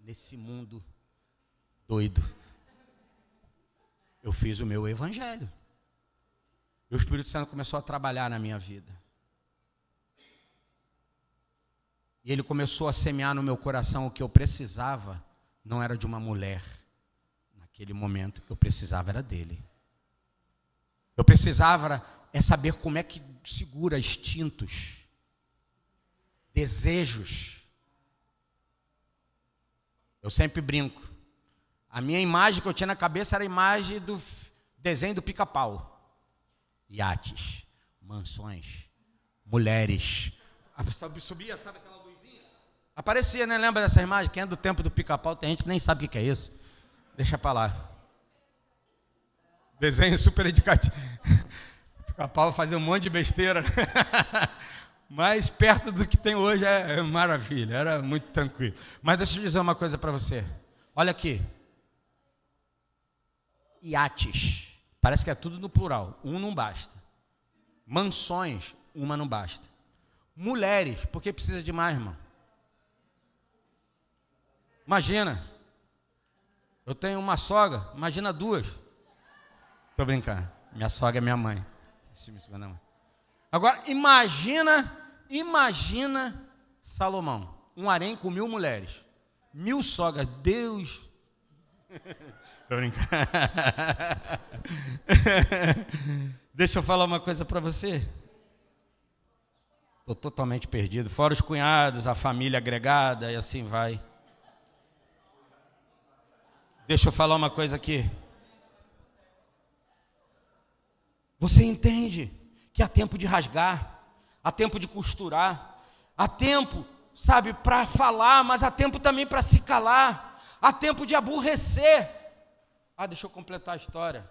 nesse mundo doido. Eu fiz o meu evangelho. E o Espírito Santo começou a trabalhar na minha vida. E ele começou a semear no meu coração o que eu precisava, não era de uma mulher. Naquele momento, O que eu precisava era dele. Eu precisava é saber como é que segura instintos, desejos. Eu sempre brinco. A minha imagem que eu tinha na cabeça era a imagem do desenho do pica-pau. Iates, mansões, mulheres. A ah, pessoa subia, sabe? Aparecia, né? Lembra dessa imagem? Quem é do tempo do pica-pau, tem gente que nem sabe o que é isso. Deixa para lá. Desenho super educativo. Pica-pau fazia um monte de besteira. Mas perto do que tem hoje é maravilha, era muito tranquilo. Mas deixa eu dizer uma coisa para você. Olha aqui. Iates. Parece que é tudo no plural. Um não basta. Mansões, uma não basta. Mulheres, porque precisa de mais, irmão. Imagina. Eu tenho uma sogra, imagina duas. Tô brincando. Minha sogra é minha mãe. Agora, imagina, imagina Salomão. Um harém com mil mulheres. Mil sogras. Deus. Tô brincando. Deixa eu falar uma coisa para você. Estou totalmente perdido. Fora os cunhados, a família agregada e assim vai. Deixa eu falar uma coisa aqui. Você entende que há tempo de rasgar, há tempo de costurar, há tempo, sabe, para falar, mas há tempo também para se calar, há tempo de aborrecer. Ah, deixa eu completar a história.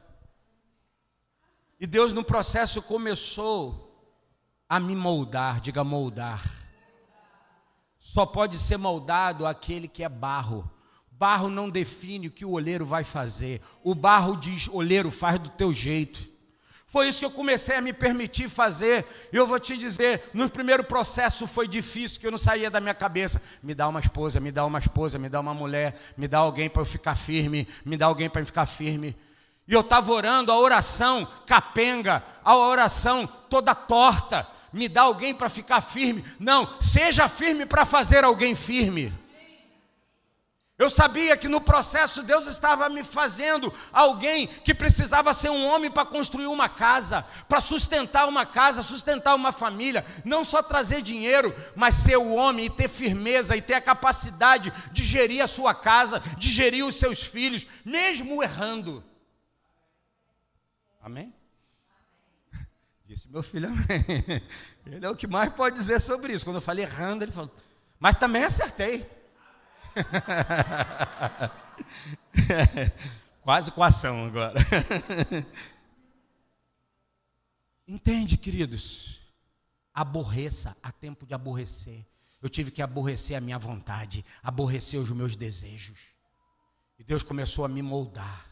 E Deus, no processo, começou a me moldar, diga moldar. Só pode ser moldado aquele que é barro. Barro não define o que o olheiro vai fazer. O barro diz: olheiro, faz do teu jeito. Foi isso que eu comecei a me permitir fazer. Eu vou te dizer, no primeiro processo foi difícil, que eu não saía da minha cabeça. Me dá uma esposa, me dá uma esposa, me dá uma mulher, me dá alguém para eu ficar firme, me dá alguém para eu ficar firme. E eu estava orando a oração capenga, a oração toda torta. Me dá alguém para ficar firme. Não, seja firme para fazer alguém firme. Eu sabia que no processo Deus estava me fazendo alguém que precisava ser um homem para construir uma casa, para sustentar uma casa, sustentar uma família, não só trazer dinheiro, mas ser o homem e ter firmeza e ter a capacidade de gerir a sua casa, de gerir os seus filhos, mesmo errando. Amém? Disse meu filho, amém. Ele é o que mais pode dizer sobre isso. Quando eu falei errando, ele falou, mas também acertei. Quase com ação agora. Entende, queridos? Aborreça, há tempo de aborrecer. Eu tive que aborrecer a minha vontade, aborrecer os meus desejos. E Deus começou a me moldar,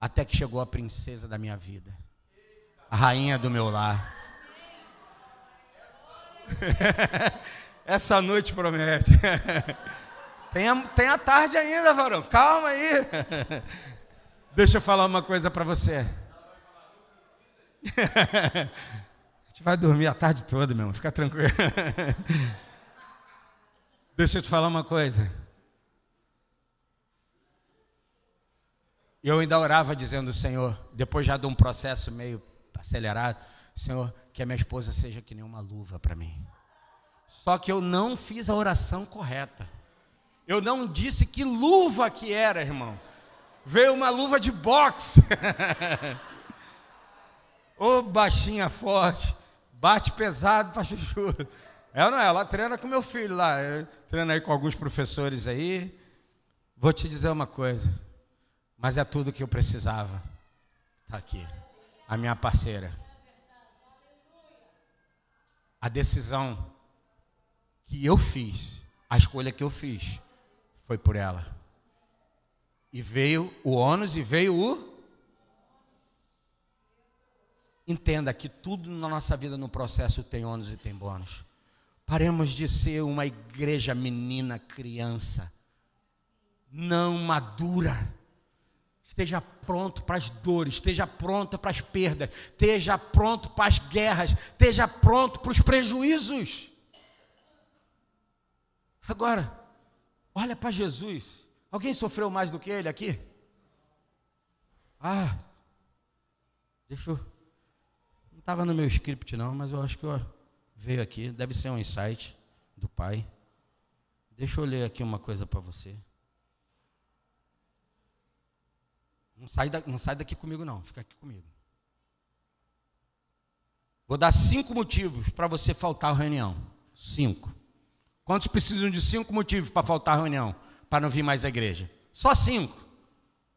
até que chegou a princesa da minha vida, a rainha do meu lar. Essa noite promete. Tem a, tem a tarde ainda, varão. Calma aí. Deixa eu falar uma coisa para você. a gente vai dormir a tarde toda, meu irmão. Fica tranquilo. Deixa eu te falar uma coisa. Eu ainda orava dizendo, Senhor, depois já de um processo meio acelerado, Senhor, que a minha esposa seja que nem uma luva para mim. Só que eu não fiz a oração correta. Eu não disse que luva que era, irmão. Veio uma luva de boxe. Ô baixinha forte, bate pesado para chuchu. Ela é não, é? ela treina com meu filho lá, treina aí com alguns professores aí. Vou te dizer uma coisa, mas é tudo que eu precisava. Tá aqui, a minha parceira. A decisão que eu fiz, a escolha que eu fiz, foi por ela. E veio o ônus e veio o. Entenda que tudo na nossa vida no processo tem ônus e tem bônus. Paremos de ser uma igreja menina, criança, não madura. Esteja pronto para as dores, esteja pronto para as perdas, esteja pronto para as guerras, esteja pronto para os prejuízos. Agora, Olha para Jesus. Alguém sofreu mais do que ele aqui? Ah, deixa eu. Não estava no meu script, não, mas eu acho que eu... veio aqui. Deve ser um insight do Pai. Deixa eu ler aqui uma coisa para você. Não sai, da... não sai daqui comigo, não. Fica aqui comigo. Vou dar cinco motivos para você faltar à reunião. Cinco. Quantos precisam de cinco motivos para faltar reunião, para não vir mais à igreja? Só cinco.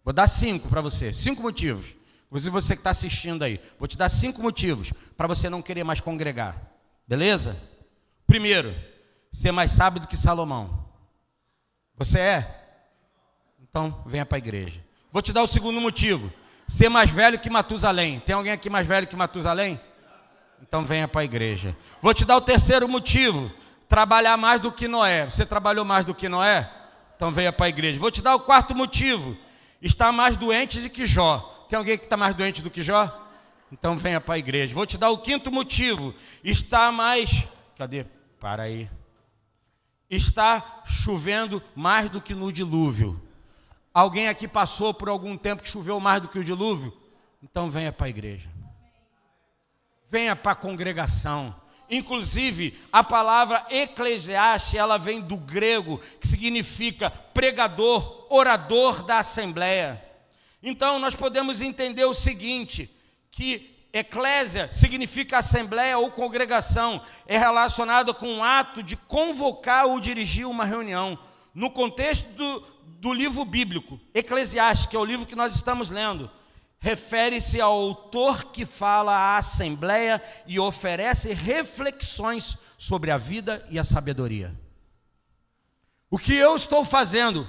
Vou dar cinco para você, cinco motivos. Inclusive você que está assistindo aí, vou te dar cinco motivos para você não querer mais congregar. Beleza? Primeiro, ser mais sábio do que Salomão. Você é? Então venha para a igreja. Vou te dar o segundo motivo. Ser mais velho que Matusalém. Tem alguém aqui mais velho que Matusalém? Então venha para a igreja. Vou te dar o terceiro motivo trabalhar mais do que Noé. Você trabalhou mais do que Noé? Então venha para a igreja. Vou te dar o quarto motivo. Está mais doente do que Jó. Tem alguém que está mais doente do que Jó? Então venha para a igreja. Vou te dar o quinto motivo. Está mais. Cadê? Para aí. Está chovendo mais do que no dilúvio. Alguém aqui passou por algum tempo que choveu mais do que o dilúvio? Então venha para a igreja. Venha para a congregação Inclusive, a palavra eclesiaste, ela vem do grego, que significa pregador, orador da assembleia. Então, nós podemos entender o seguinte, que eclésia significa assembleia ou congregação, é relacionado com o ato de convocar ou dirigir uma reunião. No contexto do, do livro bíblico, Eclesiastes, que é o livro que nós estamos lendo, refere-se ao autor que fala à assembleia e oferece reflexões sobre a vida e a sabedoria. O que eu estou fazendo?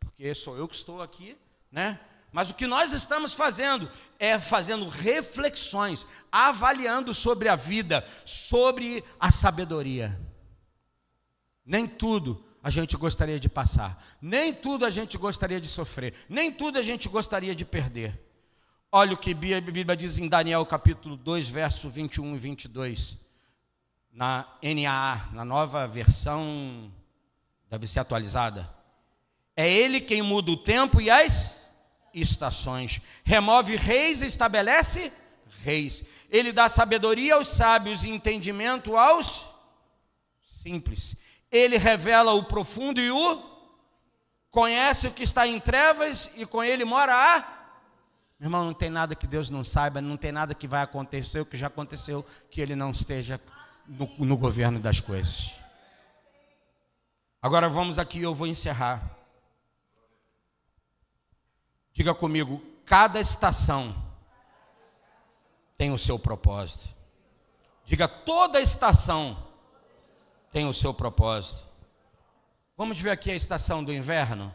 Porque sou eu que estou aqui, né? Mas o que nós estamos fazendo é fazendo reflexões, avaliando sobre a vida, sobre a sabedoria. Nem tudo a gente gostaria de passar, nem tudo a gente gostaria de sofrer, nem tudo a gente gostaria de perder. Olha o que a Bíblia diz em Daniel capítulo 2, verso 21 e 22. Na NAA, na nova versão, deve ser atualizada. É ele quem muda o tempo e as estações. Remove reis e estabelece reis. Ele dá sabedoria aos sábios e entendimento aos simples. Ele revela o profundo e o conhece o que está em trevas e com ele mora a Irmão, não tem nada que Deus não saiba, não tem nada que vai acontecer, que já aconteceu, que Ele não esteja no, no governo das coisas. Agora vamos aqui, eu vou encerrar. Diga comigo, cada estação tem o seu propósito. Diga, toda estação tem o seu propósito. Vamos ver aqui a estação do inverno.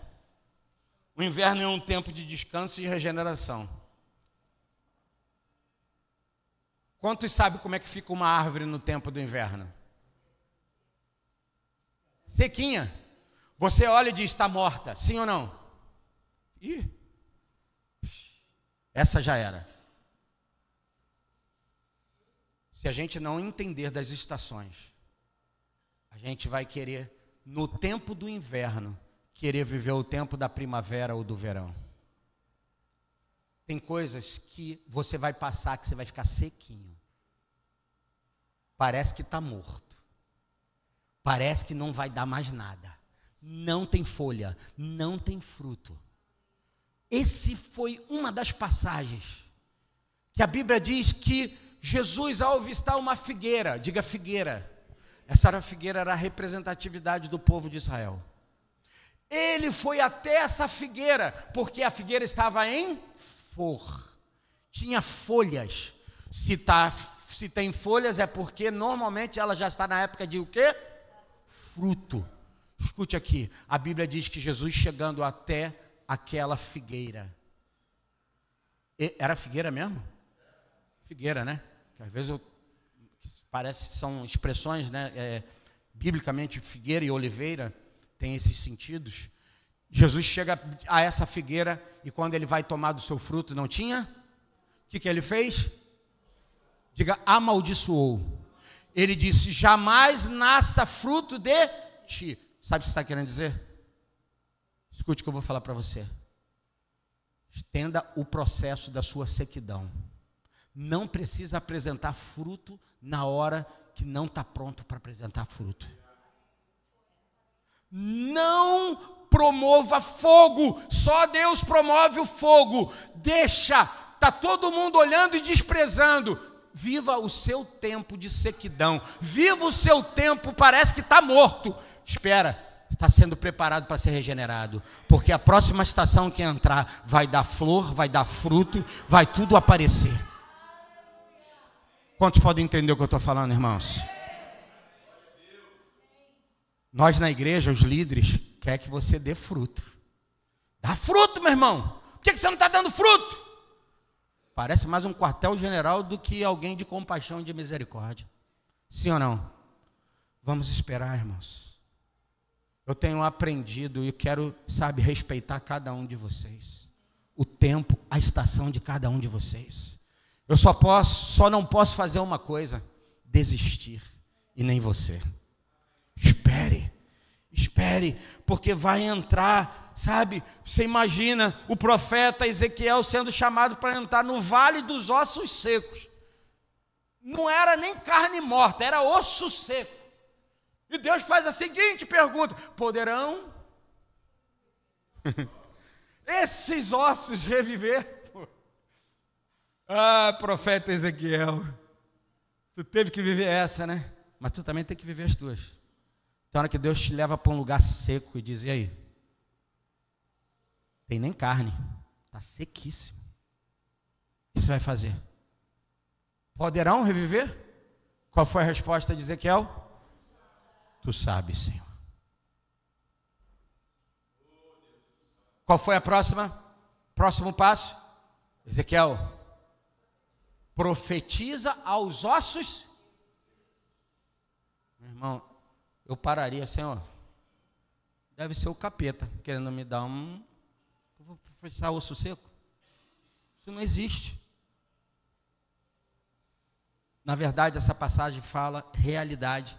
O inverno é um tempo de descanso e regeneração. Quantos sabem como é que fica uma árvore no tempo do inverno? Sequinha. Você olha e diz: está morta, sim ou não? Ih, essa já era. Se a gente não entender das estações, a gente vai querer, no tempo do inverno, querer viver o tempo da primavera ou do verão. Tem coisas que você vai passar que você vai ficar sequinho parece que está morto. Parece que não vai dar mais nada. Não tem folha, não tem fruto. Esse foi uma das passagens que a Bíblia diz que Jesus, ao avistar uma figueira, diga figueira, essa figueira era a representatividade do povo de Israel. Ele foi até essa figueira, porque a figueira estava em flor, tinha folhas. Se está se tem folhas é porque normalmente ela já está na época de o quê? Fruto. Escute aqui, a Bíblia diz que Jesus chegando até aquela figueira. E, era figueira mesmo? Figueira, né? Que às vezes eu, parece são expressões, né? É, biblicamente, figueira e oliveira têm esses sentidos. Jesus chega a essa figueira e quando ele vai tomar do seu fruto, não tinha? O que, que ele fez? Diga, amaldiçoou. Ele disse: jamais nasça fruto de ti. Sabe o que está querendo dizer? Escute o que eu vou falar para você. Estenda o processo da sua sequidão. Não precisa apresentar fruto na hora que não está pronto para apresentar fruto. Não promova fogo, só Deus promove o fogo. Deixa, tá todo mundo olhando e desprezando. Viva o seu tempo de sequidão. Viva o seu tempo, parece que está morto. Espera, está sendo preparado para ser regenerado, porque a próxima estação que entrar vai dar flor, vai dar fruto, vai tudo aparecer. Quantos podem entender o que eu estou falando, irmãos? Nós na igreja, os líderes, quer que você dê fruto. Dá fruto, meu irmão. Por que você não está dando fruto? Parece mais um quartel-general do que alguém de compaixão e de misericórdia. Sim ou não? Vamos esperar, irmãos. Eu tenho aprendido e quero, sabe, respeitar cada um de vocês. O tempo, a estação de cada um de vocês. Eu só posso, só não posso fazer uma coisa: desistir. E nem você. Espere. Espere, porque vai entrar, sabe? Você imagina o profeta Ezequiel sendo chamado para entrar no vale dos ossos secos. Não era nem carne morta, era osso seco. E Deus faz a seguinte pergunta: poderão esses ossos reviver? Ah, profeta Ezequiel, tu teve que viver essa, né? Mas tu também tem que viver as tuas. Tem hora que Deus te leva para um lugar seco e diz: e aí? Tem nem carne, está sequíssimo. O que você vai fazer? Poderão reviver? Qual foi a resposta de Ezequiel? Tu sabes, Senhor. Qual foi a próxima? Próximo passo? Ezequiel, profetiza aos ossos. Meu irmão, eu pararia, assim, ó. deve ser o capeta querendo me dar um. Eu vou fechar osso seco. Isso não existe. Na verdade, essa passagem fala realidade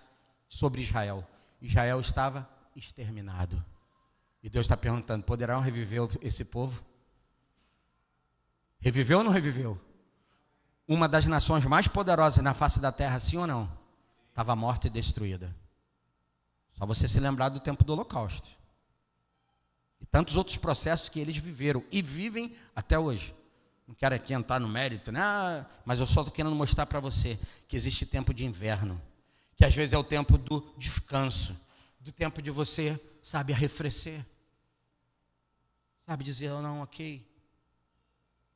sobre Israel. Israel estava exterminado. E Deus está perguntando: poderão reviver esse povo? Reviveu ou não reviveu? Uma das nações mais poderosas na face da terra, sim ou não? Estava morta e destruída. Só você se lembrar do tempo do Holocausto. E tantos outros processos que eles viveram e vivem até hoje. Não quero aqui entrar no mérito, né? Ah, mas eu só estou querendo mostrar para você que existe tempo de inverno, que às vezes é o tempo do descanso, do tempo de você, sabe, refrescer, Sabe, dizer, oh, não, ok,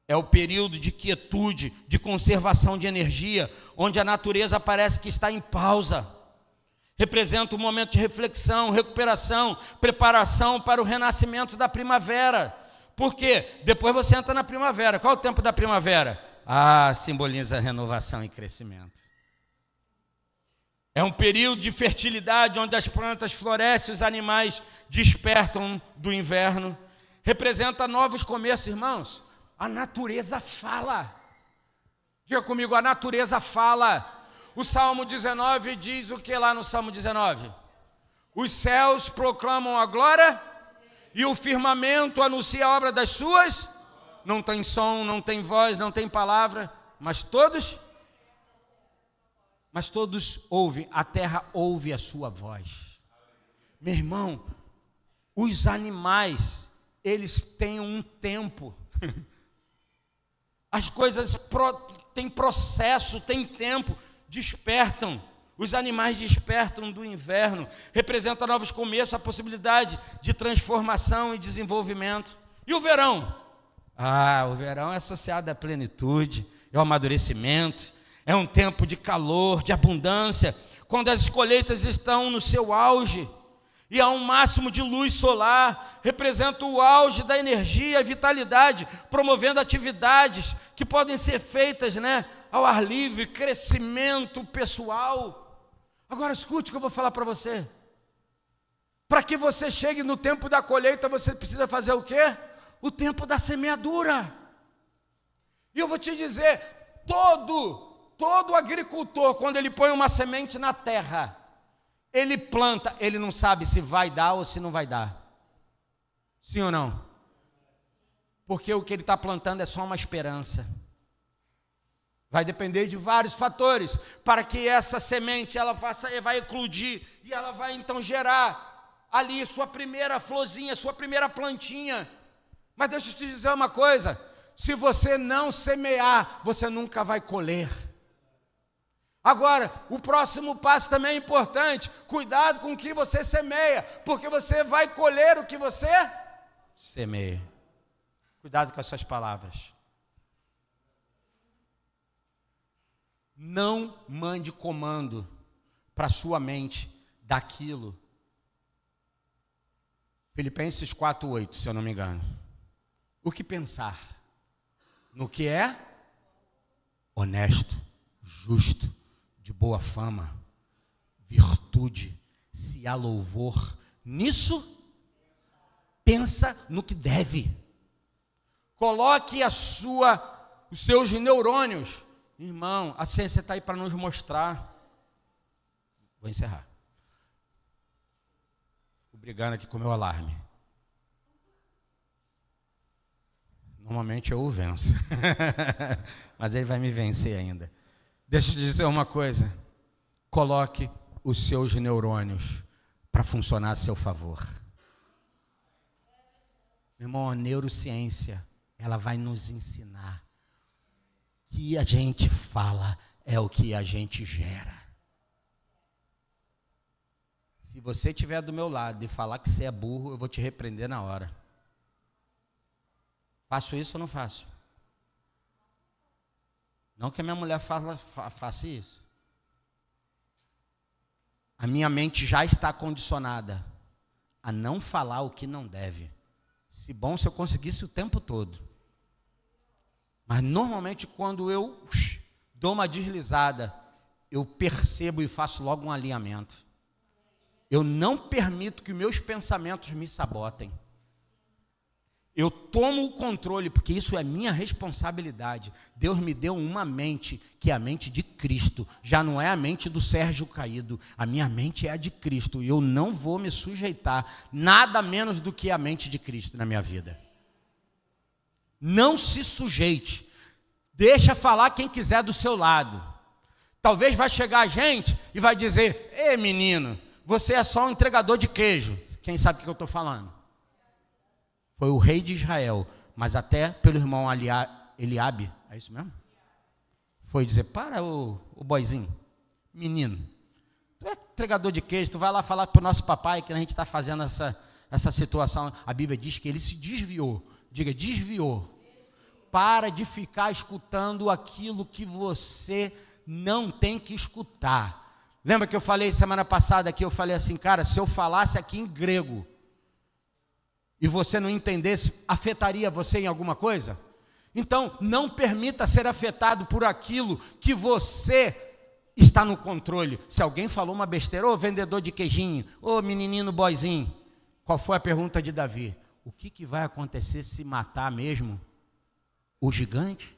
é o período de quietude, de conservação de energia, onde a natureza parece que está em pausa. Representa um momento de reflexão, recuperação, preparação para o renascimento da primavera. Por quê? Depois você entra na primavera. Qual é o tempo da primavera? Ah, simboliza renovação e crescimento. É um período de fertilidade onde as plantas florescem, os animais despertam do inverno. Representa novos começos, irmãos. A natureza fala. Diga comigo, a natureza fala. O Salmo 19 diz o que lá no Salmo 19? Os céus proclamam a glória e o firmamento anuncia a obra das suas. Não tem som, não tem voz, não tem palavra, mas todos mas todos ouvem, a terra ouve a sua voz. Meu irmão, os animais, eles têm um tempo. As coisas pro, têm processo, têm tempo despertam, os animais despertam do inverno, representa novos começos, a possibilidade de transformação e desenvolvimento. E o verão? Ah, o verão é associado à plenitude, é ao amadurecimento, é um tempo de calor, de abundância, quando as colheitas estão no seu auge e há um máximo de luz solar, representa o auge da energia vitalidade, promovendo atividades que podem ser feitas, né, ao ar livre, crescimento pessoal. Agora escute o que eu vou falar para você. Para que você chegue no tempo da colheita, você precisa fazer o quê? O tempo da semeadura. E eu vou te dizer, todo, todo agricultor, quando ele põe uma semente na terra, ele planta, ele não sabe se vai dar ou se não vai dar. Sim ou não? Porque o que ele está plantando é só uma esperança. Vai depender de vários fatores para que essa semente ela faça, vai eclodir e ela vai então gerar ali sua primeira florzinha, sua primeira plantinha. Mas deixa eu te dizer uma coisa: se você não semear, você nunca vai colher. Agora, o próximo passo também é importante. Cuidado com o que você semeia, porque você vai colher o que você semeia. Cuidado com as suas palavras. Não mande comando para sua mente daquilo. Filipenses 4:8, se eu não me engano. O que pensar? No que é honesto, justo, de boa fama, virtude, se há louvor, nisso pensa no que deve. Coloque a sua os seus neurônios Irmão, a ciência está aí para nos mostrar. Vou encerrar. Fico brigando aqui com o meu alarme. Normalmente eu o venço. Mas ele vai me vencer ainda. Deixa eu dizer uma coisa. Coloque os seus neurônios para funcionar a seu favor. Meu irmão, a neurociência, ela vai nos ensinar que a gente fala é o que a gente gera. Se você estiver do meu lado e falar que você é burro, eu vou te repreender na hora. Faço isso ou não faço? Não que a minha mulher faça, faça isso. A minha mente já está condicionada a não falar o que não deve. Se bom se eu conseguisse o tempo todo. Mas normalmente quando eu dou uma deslizada, eu percebo e faço logo um alinhamento. Eu não permito que meus pensamentos me sabotem. Eu tomo o controle, porque isso é minha responsabilidade. Deus me deu uma mente, que é a mente de Cristo. Já não é a mente do Sérgio caído. A minha mente é a de Cristo. E eu não vou me sujeitar nada menos do que a mente de Cristo na minha vida. Não se sujeite. Deixa falar quem quiser do seu lado. Talvez vai chegar a gente e vai dizer: Ei, menino, você é só um entregador de queijo. Quem sabe o que eu estou falando? Foi o rei de Israel, mas até pelo irmão Eliabe, é isso mesmo? Foi dizer: Para, o, o boizinho, menino, tu é entregador de queijo, tu vai lá falar para o nosso papai que a gente está fazendo essa, essa situação. A Bíblia diz que ele se desviou. Diga, desviou para de ficar escutando aquilo que você não tem que escutar. Lembra que eu falei semana passada aqui, eu falei assim, cara, se eu falasse aqui em grego e você não entendesse, afetaria você em alguma coisa? Então, não permita ser afetado por aquilo que você está no controle. Se alguém falou uma besteira, ô oh, vendedor de queijinho, ô oh, menininho boizinho, qual foi a pergunta de Davi? O que, que vai acontecer se matar mesmo? o gigante?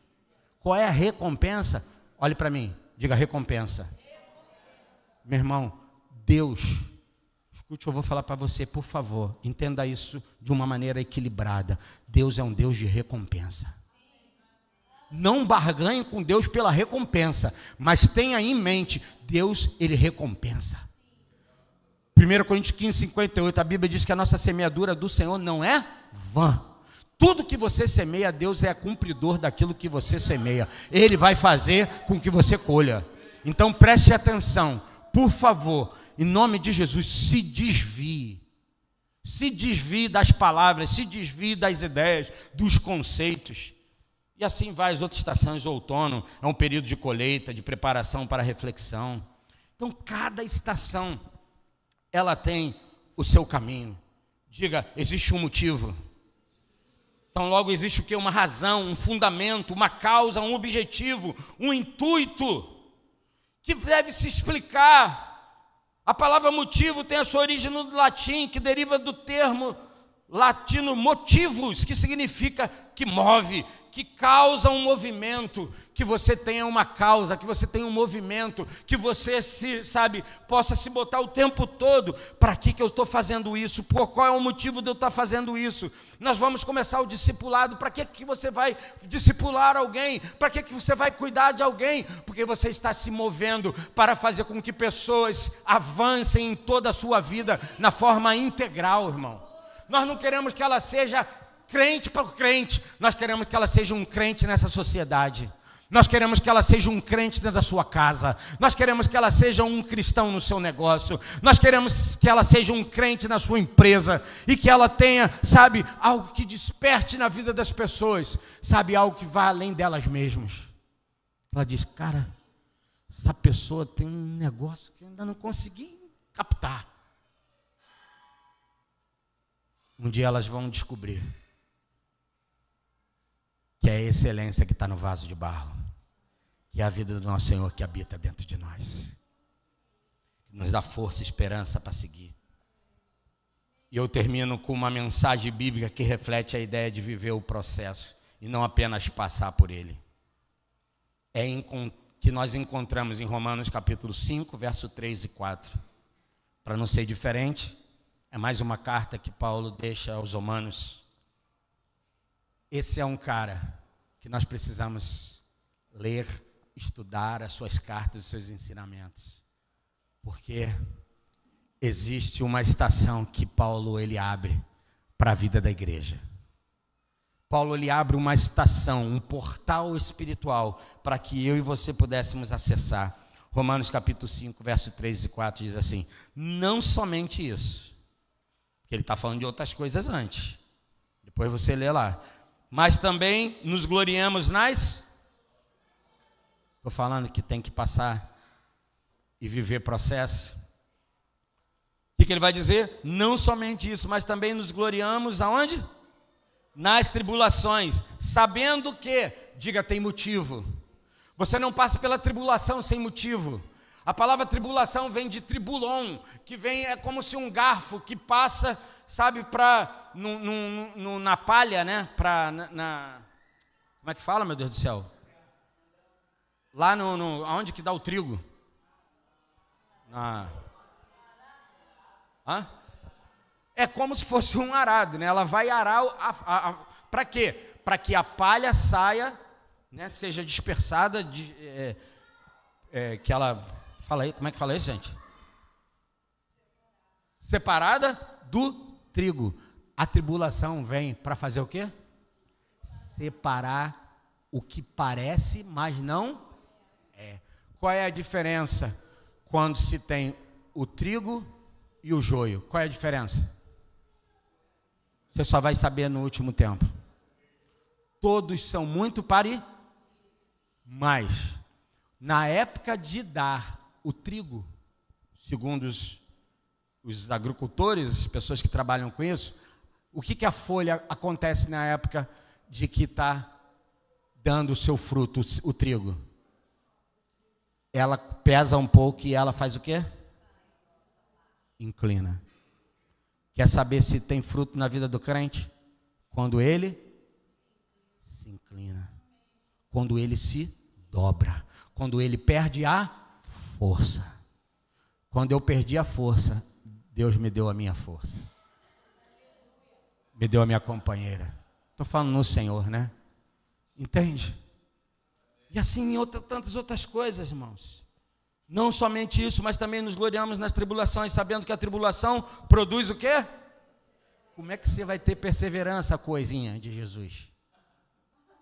Qual é a recompensa? Olhe para mim, diga recompensa. Meu irmão, Deus, escute, eu vou falar para você, por favor, entenda isso de uma maneira equilibrada. Deus é um Deus de recompensa. Não barganhe com Deus pela recompensa, mas tenha em mente, Deus, ele recompensa. 1 Coríntios 15, 58, a Bíblia diz que a nossa semeadura do Senhor não é vã. Tudo que você semeia, Deus é cumpridor daquilo que você semeia. Ele vai fazer com que você colha. Então preste atenção, por favor, em nome de Jesus, se desvie. Se desvie das palavras, se desvie das ideias, dos conceitos. E assim vai as outras estações. O outono é um período de colheita, de preparação para reflexão. Então, cada estação, ela tem o seu caminho. Diga, existe um motivo então, logo existe o que? Uma razão, um fundamento, uma causa, um objetivo, um intuito que deve se explicar. A palavra motivo tem a sua origem no latim, que deriva do termo latino motivus, que significa que move, que causa um movimento, que você tenha uma causa, que você tenha um movimento, que você se, sabe, possa se botar o tempo todo, para que que eu estou fazendo isso? Por qual é o motivo de eu estar tá fazendo isso? Nós vamos começar o discipulado, para que que você vai discipular alguém? Para que que você vai cuidar de alguém? Porque você está se movendo para fazer com que pessoas avancem em toda a sua vida na forma integral, irmão. Nós não queremos que ela seja crente para o crente. Nós queremos que ela seja um crente nessa sociedade. Nós queremos que ela seja um crente dentro da sua casa. Nós queremos que ela seja um cristão no seu negócio. Nós queremos que ela seja um crente na sua empresa e que ela tenha, sabe, algo que desperte na vida das pessoas, sabe, algo que vá além delas mesmas. Ela diz: "Cara, essa pessoa tem um negócio que eu ainda não consegui captar. Um dia elas vão descobrir que é a excelência que está no vaso de barro, que é a vida do nosso Senhor que habita dentro de nós, que nos dá força e esperança para seguir. E eu termino com uma mensagem bíblica que reflete a ideia de viver o processo e não apenas passar por ele. É que nós encontramos em Romanos capítulo 5, verso 3 e 4. Para não ser diferente, é mais uma carta que Paulo deixa aos romanos esse é um cara que nós precisamos ler, estudar as suas cartas, os seus ensinamentos. Porque existe uma estação que Paulo ele abre para a vida da igreja. Paulo ele abre uma estação, um portal espiritual para que eu e você pudéssemos acessar. Romanos capítulo 5, verso 3 e 4 diz assim: Não somente isso, porque ele está falando de outras coisas antes, depois você lê lá, mas também nos gloriamos nas. Estou falando que tem que passar e viver processo. O que, que ele vai dizer? Não somente isso, mas também nos gloriamos aonde? Nas tribulações, sabendo que, diga, tem motivo. Você não passa pela tribulação sem motivo. A palavra tribulação vem de tribulon, que vem é como se um garfo que passa sabe, para na palha, né? Para na, na, como é que fala, meu Deus do céu? Lá no, no aonde que dá o trigo? Na Hã? É como se fosse um arado, né? Ela vai arar para quê? Para que a palha saia, né? Seja dispersada de, é, é, que ela fala aí, como é que fala isso, gente? Separada do trigo, a tribulação vem para fazer o quê? Separar o que parece, mas não é. Qual é a diferença quando se tem o trigo e o joio? Qual é a diferença? Você só vai saber no último tempo. Todos são muito pare, mas na época de dar o trigo, segundo os os agricultores, as pessoas que trabalham com isso, o que, que a folha acontece na época de que está dando o seu fruto, o trigo? Ela pesa um pouco e ela faz o quê? Inclina. Quer saber se tem fruto na vida do crente? Quando ele se inclina. Quando ele se dobra. Quando ele perde a força. Quando eu perdi a força, Deus me deu a minha força. Me deu a minha companheira. Estou falando no Senhor, né? Entende? E assim outra, tantas outras coisas, irmãos. Não somente isso, mas também nos gloriamos nas tribulações, sabendo que a tribulação produz o quê? Como é que você vai ter perseverança, coisinha de Jesus?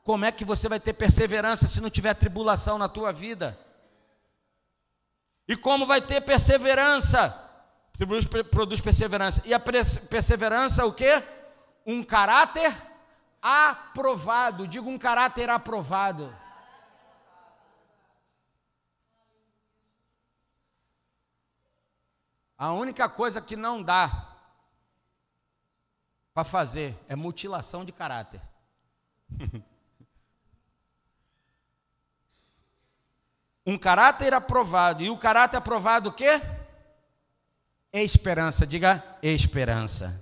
Como é que você vai ter perseverança se não tiver tribulação na tua vida? E como vai ter perseverança Produz, produz perseverança. E a perseverança, o quê? Um caráter aprovado. Digo um caráter aprovado. A única coisa que não dá para fazer é mutilação de caráter. um caráter aprovado. E o caráter aprovado o quê? Esperança, diga esperança.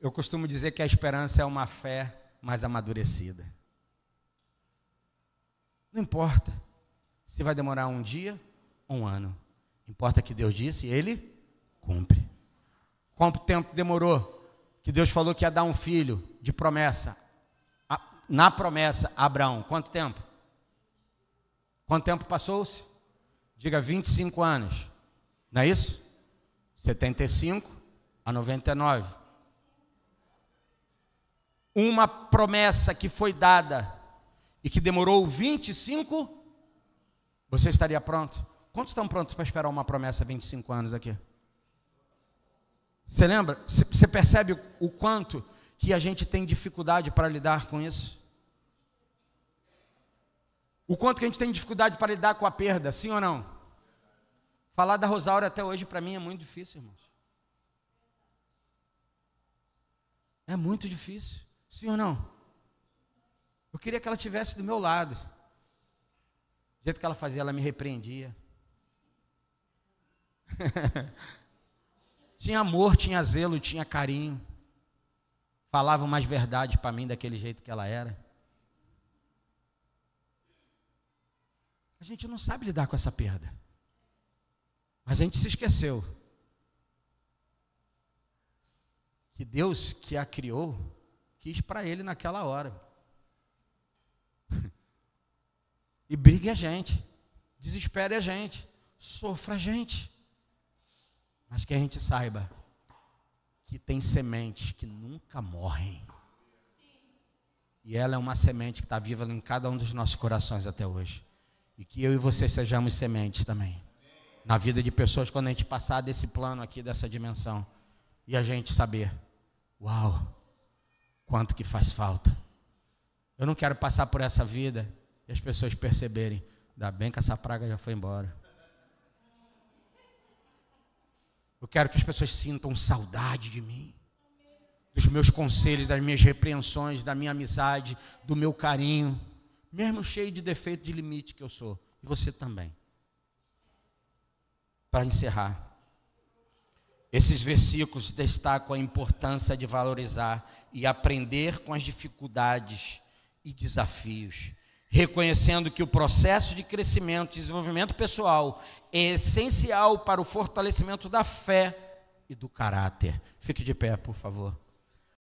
Eu costumo dizer que a esperança é uma fé mais amadurecida. Não importa se vai demorar um dia ou um ano. Importa que Deus disse, ele cumpre. Quanto tempo demorou que Deus falou que ia dar um filho de promessa? Na promessa, Abraão, quanto tempo? Quanto tempo passou-se? Diga 25 anos. Não é isso? 75 a 99. Uma promessa que foi dada e que demorou 25, você estaria pronto? Quantos estão prontos para esperar uma promessa 25 anos aqui? Você lembra? Você percebe o quanto que a gente tem dificuldade para lidar com isso? O quanto que a gente tem dificuldade para lidar com a perda, sim ou não? Falar da Rosaura até hoje para mim é muito difícil, irmãos. É muito difícil. Sim ou não? Eu queria que ela tivesse do meu lado. Do jeito que ela fazia, ela me repreendia. tinha amor, tinha zelo, tinha carinho. Falava mais verdade para mim daquele jeito que ela era. A gente não sabe lidar com essa perda. A gente se esqueceu que Deus que a criou quis para ele naquela hora. e brigue a gente, desespere a gente, sofra a gente. Mas que a gente saiba que tem sementes que nunca morrem. E ela é uma semente que está viva em cada um dos nossos corações até hoje. E que eu e você sejamos sementes também na vida de pessoas quando a gente passar desse plano aqui, dessa dimensão, e a gente saber: uau, quanto que faz falta. Eu não quero passar por essa vida e as pessoas perceberem: ainda bem que essa praga já foi embora. Eu quero que as pessoas sintam saudade de mim, dos meus conselhos, das minhas repreensões, da minha amizade, do meu carinho, mesmo cheio de defeito de limite que eu sou, e você também para encerrar. Esses versículos destacam a importância de valorizar e aprender com as dificuldades e desafios, reconhecendo que o processo de crescimento e desenvolvimento pessoal é essencial para o fortalecimento da fé e do caráter. Fique de pé, por favor.